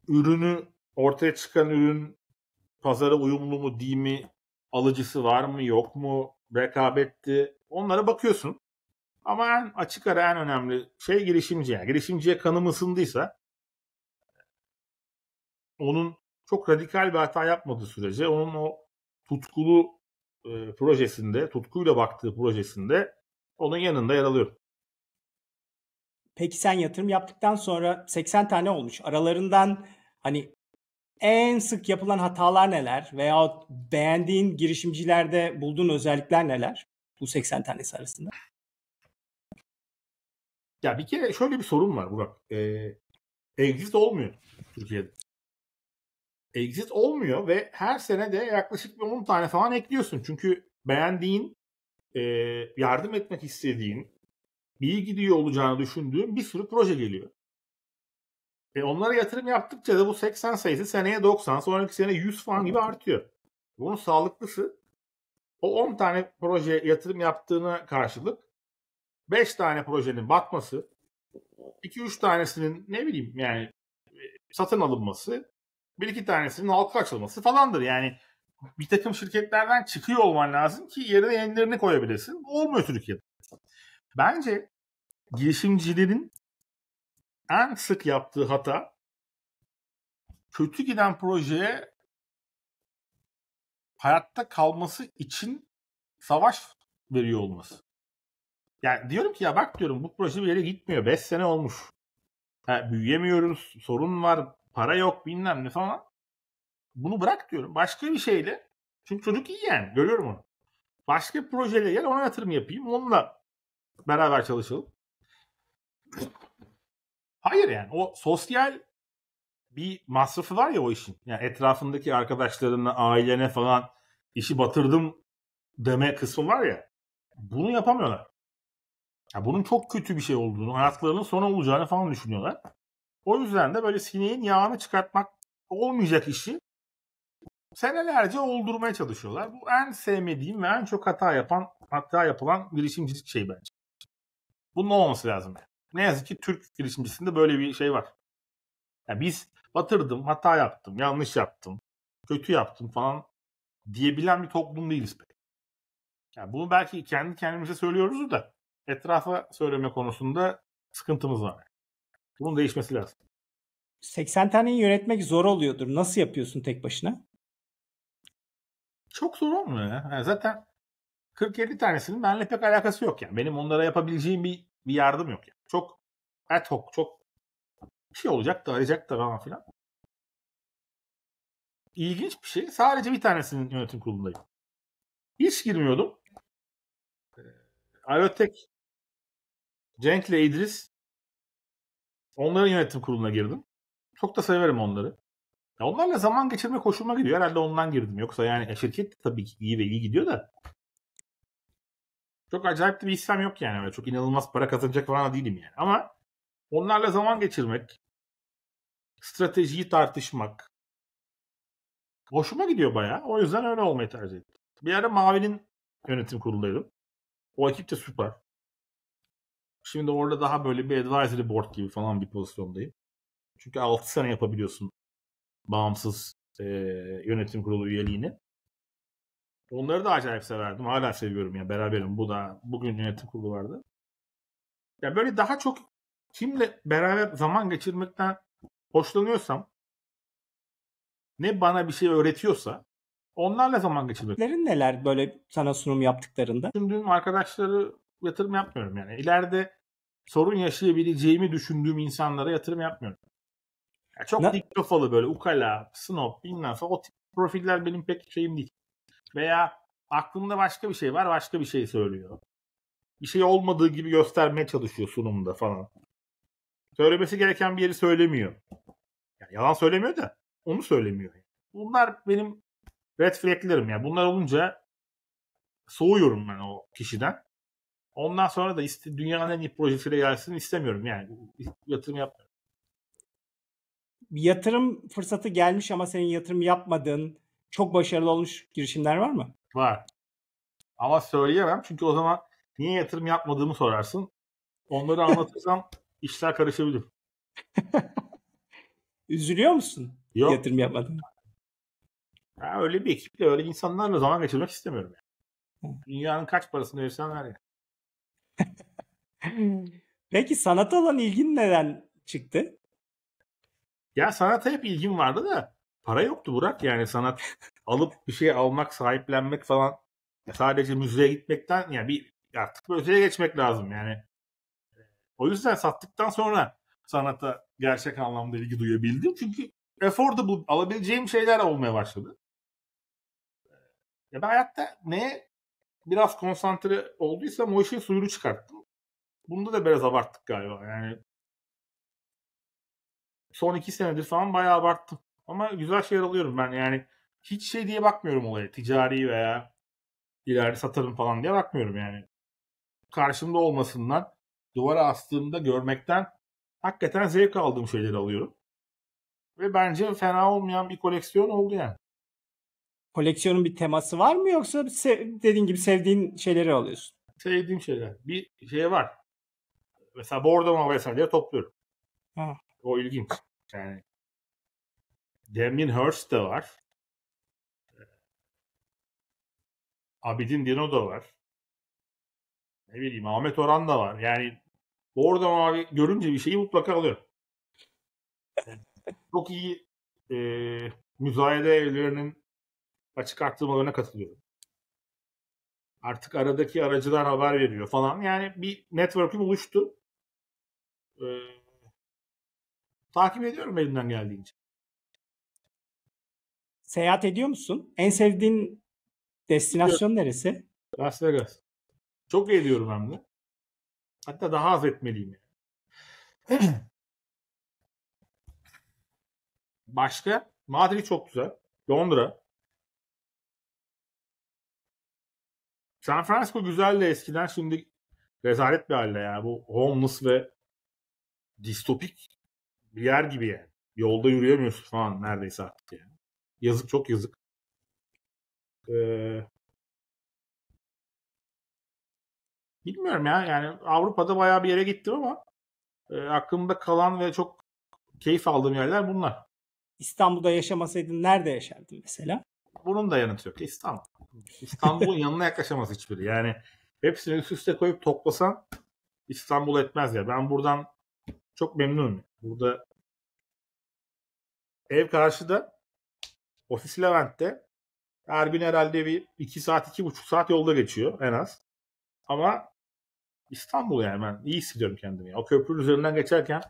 Ürünü ortaya çıkan ürün pazara uyumlu mu değil mi? Alıcısı var mı yok mu? Rekabetti. Onlara bakıyorsun. Ama en açık ara en önemli şey girişimci. Yani girişimciye kanım ısındıysa onun çok radikal bir hata yapmadığı sürece onun o tutkulu e, projesinde, tutkuyla baktığı projesinde onun yanında yer alıyor. Peki sen yatırım yaptıktan sonra 80 tane olmuş. Aralarından hani en sık yapılan hatalar neler veya beğendiğin girişimcilerde bulduğun özellikler neler bu 80 tanesi arasında? Ya bir kere şöyle bir sorun var Burak. Ee, exit olmuyor Türkiye'de exit olmuyor ve her sene de yaklaşık bir 10 tane falan ekliyorsun. Çünkü beğendiğin, e, yardım etmek istediğin, iyi gidiyor olacağını düşündüğün bir sürü proje geliyor. E onlara yatırım yaptıkça da bu 80 sayısı seneye 90, sonraki sene 100 falan gibi artıyor. Bunun sağlıklısı o 10 tane proje yatırım yaptığına karşılık 5 tane projenin batması, 2-3 tanesinin ne bileyim yani e, satın alınması, bir iki tanesinin halka açılması falandır. Yani bir takım şirketlerden çıkıyor olman lazım ki yerine yenilerini koyabilesin. Olmuyor Türkiye'de. Bence girişimcilerin en sık yaptığı hata kötü giden projeye hayatta kalması için savaş veriyor olması. Yani diyorum ki ya bak diyorum bu proje bir yere gitmiyor. 5 sene olmuş. Ha, büyüyemiyoruz, sorun var, Para yok bilmem ne falan. Bunu bırak diyorum. Başka bir şeyle. Çünkü çocuk iyi yani. Görüyorum onu. Başka bir projeyle gel ona yatırım yapayım. Onunla beraber çalışalım. Hayır yani. O sosyal bir masrafı var ya o işin. Yani etrafındaki arkadaşlarına, ailene falan işi batırdım deme kısmı var ya. Bunu yapamıyorlar. Ya bunun çok kötü bir şey olduğunu, hayatlarının sonu olacağını falan düşünüyorlar. O yüzden de böyle sineğin yağını çıkartmak olmayacak işi senelerce oldurmaya çalışıyorlar. Bu en sevmediğim ve en çok hata yapan hata yapılan girişimcilik şey bence. Bunun olması lazım. Yani. Ne yazık ki Türk girişimcisinde böyle bir şey var. Yani biz batırdım, hata yaptım, yanlış yaptım, kötü yaptım falan diyebilen bir toplum değiliz pek. Yani bunu belki kendi kendimize söylüyoruz da etrafa söyleme konusunda sıkıntımız var. Bunun değişmesi lazım. 80 taneyi yönetmek zor oluyordur. Nasıl yapıyorsun tek başına? Çok zor olmuyor ya. Yani zaten 40-50 tanesinin benimle pek alakası yok yani. Benim onlara yapabileceğim bir, bir yardım yok yani. Çok ad hoc, çok bir şey olacak da arayacak da falan filan. İlginç bir şey. Sadece bir tanesinin yönetim kurulundayım. Hiç girmiyordum. Cenk ee, Cenk'le İdris Onların yönetim kuruluna girdim. Çok da severim onları. Ya onlarla zaman geçirme hoşuma gidiyor. Herhalde ondan girdim. Yoksa yani şirket tabii ki iyi ve iyi gidiyor da. Çok acayip bir istem yok yani. Böyle çok inanılmaz para kazanacak falan değilim yani. Ama onlarla zaman geçirmek, stratejiyi tartışmak hoşuma gidiyor baya. O yüzden öyle olmayı tercih ettim. Bir ara Mavi'nin yönetim kurulundaydım. O ekip de süper. Şimdi orada daha böyle bir advisory board gibi falan bir pozisyondayım. Çünkü 6 sene yapabiliyorsun bağımsız e, yönetim kurulu üyeliğini. Onları da acayip severdim. Hala seviyorum ya. Beraberim. Bu da bugün yönetim kurulu vardı. Ya böyle daha çok kimle beraber zaman geçirmekten hoşlanıyorsam ne bana bir şey öğretiyorsa onlarla zaman geçirmek. Nerin neler böyle sana sunum yaptıklarında? dün arkadaşları yatırım yapmıyorum yani. İleride sorun yaşayabileceğimi düşündüğüm insanlara yatırım yapmıyorum. Yani çok ne? dik kafalı böyle ukala, snob bilmem falan o tip profiller benim pek şeyim değil. Veya aklında başka bir şey var başka bir şey söylüyor. Bir şey olmadığı gibi göstermeye çalışıyor sunumda falan. Söylemesi gereken bir yeri söylemiyor. Yani yalan söylemiyor da onu söylemiyor. Bunlar benim red flaglerim ya. Yani bunlar olunca soğuyorum ben o kişiden. Ondan sonra da iste, dünyanın en iyi projesiyle gelsin istemiyorum yani. Yatırım yapmıyorum. Yatırım fırsatı gelmiş ama senin yatırım yapmadığın çok başarılı olmuş girişimler var mı? Var. Ama söyleyemem çünkü o zaman niye yatırım yapmadığımı sorarsın. Onları anlatırsam işler karışabilir. Üzülüyor musun? Yok. Yatırım yapmadın. Ha, öyle bir ekiple öyle insanlarla zaman geçirmek istemiyorum. Yani. Dünyanın kaç parasını verirsen ver ya. Hmm. Peki sanata olan ilgin neden çıktı? Ya sanata hep ilgim vardı da para yoktu Burak yani sanat alıp bir şey almak, sahiplenmek falan sadece müzeye gitmekten yani bir artık bir geçmek lazım yani. O yüzden sattıktan sonra sanata gerçek anlamda ilgi duyabildim. Çünkü affordable alabileceğim şeyler olmaya başladı. Ya ben hayatta neye biraz konsantre olduysa Moiş'in suyunu çıkarttım. Bunda da biraz abarttık galiba. Yani son iki senedir falan bayağı abarttım. Ama güzel şeyler alıyorum ben. Yani hiç şey diye bakmıyorum olaya. Ticari veya ileride satarım falan diye bakmıyorum yani. Karşımda olmasından, duvara astığımda görmekten hakikaten zevk aldığım şeyleri alıyorum. Ve bence fena olmayan bir koleksiyon oldu yani koleksiyonun bir teması var mı yoksa dediğin gibi sevdiğin şeyleri alıyorsun? Sevdiğim şeyler. Bir şey var. Mesela Bordo Mavesel diye topluyorum. Ha. O ilginç. Yani Damien Hirst de var. Ee, Abidin Dino da var. Ne bileyim Ahmet Orhan da var. Yani Bordo Mavi görünce bir şeyi mutlaka alıyorum. Çok iyi e, müzayede evlerinin açık arttırmalarına katılıyorum. Artık aradaki aracılar haber veriyor falan. Yani bir network'üm oluştu. Ee, takip ediyorum elimden geldiğince. Seyahat ediyor musun? En sevdiğin destinasyon evet. neresi? Las Vegas. Çok ediyorum hem de. Hatta daha az etmeliyim. Yani. Başka? Madrid çok güzel. Londra. San Francisco güzeldi eskiden şimdi rezalet bir halde yani. Bu homeless ve distopik bir yer gibi yani. Yolda yürüyemiyorsun falan neredeyse artık yani. Yazık çok yazık. Ee, bilmiyorum ya yani Avrupa'da bayağı bir yere gittim ama e, aklımda kalan ve çok keyif aldığım yerler bunlar. İstanbul'da yaşamasaydın nerede yaşardın mesela? bunun da yanıtı yok. İstanbul. İstanbul'un yanına yaklaşamaz hiçbiri. Yani hepsini üst üste koyup toplasan İstanbul etmez ya. Ben buradan çok memnunum. Burada ev karşıda ofis Levent'te her gün herhalde bir 2 saat iki buçuk saat yolda geçiyor en az. Ama İstanbul yani ben iyi hissediyorum kendimi. O köprünün üzerinden geçerken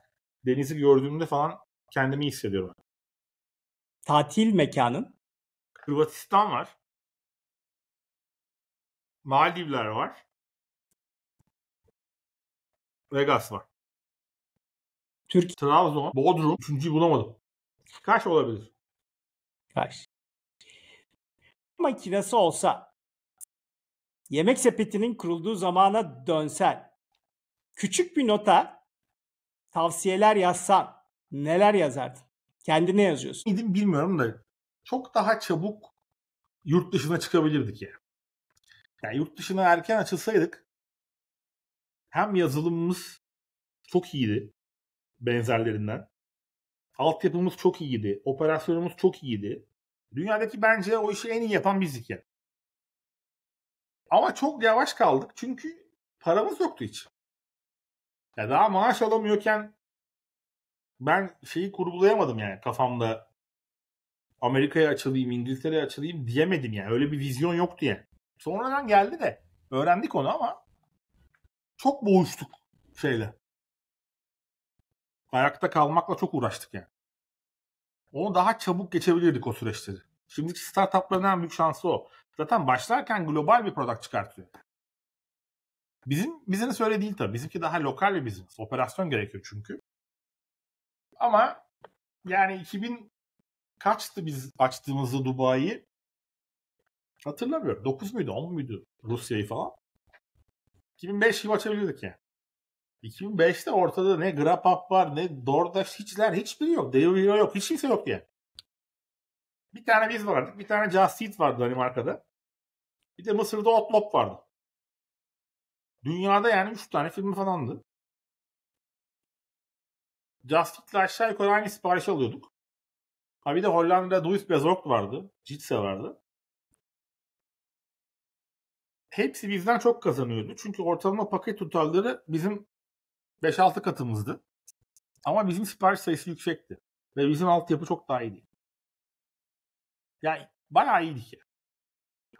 denizi gördüğümde falan kendimi iyi hissediyorum. Tatil mekanın? Hırvatistan var. Maldivler var. Vegas var. Türk Trabzon, Bodrum. Üçüncüyü bulamadım. Kaç olabilir? Kaç? Makinesi olsa yemek sepetinin kurulduğu zamana dönsen küçük bir nota tavsiyeler yazsan neler yazardın? Kendine yazıyorsun. Bilmiyorum da çok daha çabuk yurt dışına çıkabilirdik ya. Yani. yani yurt dışına erken açılsaydık hem yazılımımız çok iyiydi benzerlerinden. Altyapımız çok iyiydi. Operasyonumuz çok iyiydi. Dünyadaki bence o işi en iyi yapan bizdik ya. Ama çok yavaş kaldık çünkü paramız yoktu hiç. Ya daha maaş alamıyorken ben şeyi kurgulayamadım yani kafamda Amerika'ya açılayım, İngiltere'ye açılayım diyemedim yani. Öyle bir vizyon yok diye. Sonradan geldi de öğrendik onu ama çok boğuştuk şeyle. Ayakta kalmakla çok uğraştık yani. Onu daha çabuk geçebilirdik o süreçleri. Şimdiki startupların en büyük şansı o. Zaten başlarken global bir product çıkartıyor. Bizim business öyle değil tabii. Bizimki daha lokal bir business. Operasyon gerekiyor çünkü. Ama yani 2000 kaçtı biz açtığımızda Dubai'yi? Hatırlamıyorum. 9 muydu 10 muydu Rusya'yı falan? 2005 gibi açabilirdik yani. 2005'te ortada ne Grapap var ne DoorDash hiçler hiçbiri yok. Delivery yok. Hiç kimse yok yani. Bir tane biz vardık. Bir tane Just vardı Danimarka'da. Bir de Mısır'da Otlop vardı. Dünyada yani 3 tane film falandı. Just Eat'le aşağı yukarı aynı siparişi alıyorduk. Ha bir de Hollanda'da Duis Bezork vardı. Jitse vardı. Hepsi bizden çok kazanıyordu. Çünkü ortalama paket tutarları bizim 5-6 katımızdı. Ama bizim sipariş sayısı yüksekti. Ve bizim altyapı çok daha iyiydi. Yani bayağı iyiydik ya.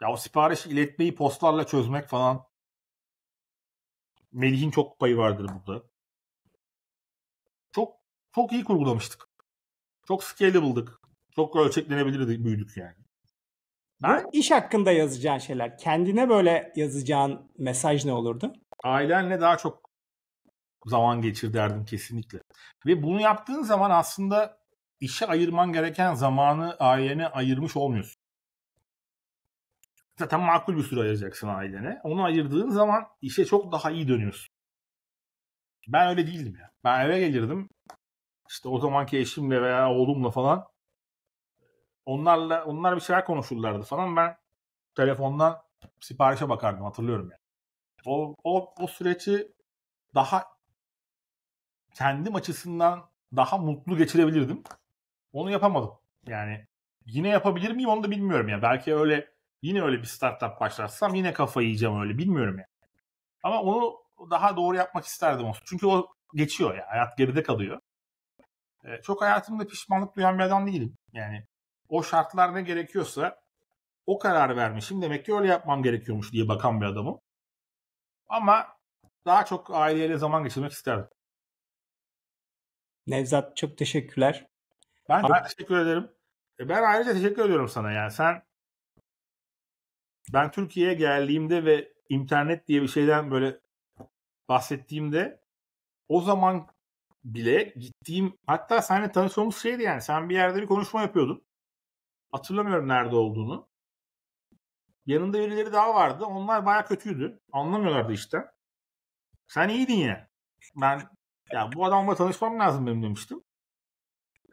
Ya o sipariş iletmeyi postlarla çözmek falan. Melih'in çok payı vardır burada. Çok çok iyi kurgulamıştık. Çok scalable'dık. Çok ölçeklenebilirdik, büyüdük yani. Ben... iş hakkında yazacağın şeyler. Kendine böyle yazacağın mesaj ne olurdu? Ailenle daha çok zaman geçir derdim kesinlikle. Ve bunu yaptığın zaman aslında işe ayırman gereken zamanı ailene ayırmış olmuyorsun. Zaten makul bir süre ayıracaksın ailene. Onu ayırdığın zaman işe çok daha iyi dönüyorsun. Ben öyle değildim ya. Ben eve gelirdim işte o zamanki eşimle veya oğlumla falan onlarla onlar bir şeyler konuşurlardı falan ben telefondan siparişe bakardım hatırlıyorum yani. O, o, o süreci daha kendim açısından daha mutlu geçirebilirdim. Onu yapamadım. Yani yine yapabilir miyim onu da bilmiyorum ya. Yani. Belki öyle yine öyle bir startup başlarsam yine kafayı yiyeceğim öyle bilmiyorum yani. Ama onu daha doğru yapmak isterdim. Çünkü o geçiyor ya. Hayat geride kalıyor. E, çok hayatımda pişmanlık duyan bir adam değilim. Yani o şartlar ne gerekiyorsa o karar vermişim. Demek ki öyle yapmam gerekiyormuş diye bakan bir adamım. Ama daha çok aileyle zaman geçirmek isterdim. Nevzat çok teşekkürler. Ben Abi... teşekkür ederim. E, ben ayrıca teşekkür ediyorum sana yani. Sen ben Türkiye'ye geldiğimde ve internet diye bir şeyden böyle bahsettiğimde o zaman bile gittiğim hatta seninle tanışmamız şeydi yani sen bir yerde bir konuşma yapıyordun. Hatırlamıyorum nerede olduğunu. Yanında birileri daha vardı. Onlar baya kötüydü. Anlamıyorlardı işte. Sen iyiydin ya. Ben ya bu adamla tanışmam lazım benim demiştim.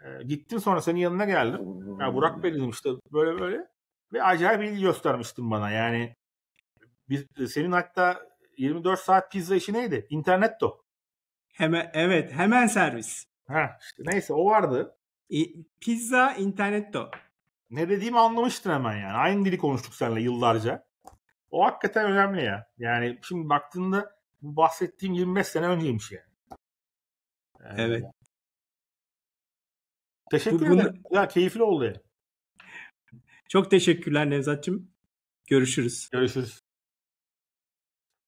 E, ee, gittim sonra senin yanına geldim. Ya Burak Bey dedim işte böyle böyle. Ve acayip ilgi göstermiştin bana. Yani biz, senin hatta 24 saat pizza işi neydi? İnternetto. Hemen evet hemen servis. Ha işte neyse o vardı. E, pizza internetto. Ne dediğimi anlamıştın hemen yani. Aynı dili konuştuk seninle yıllarca. O hakikaten önemli ya. Yani şimdi baktığında bu bahsettiğim 25 sene önceymiş yani. yani evet. Yani. Teşekkür bu, bunu... Ya keyifli oldu ya. Çok teşekkürler Nevzat'cığım. Görüşürüz. Görüşürüz.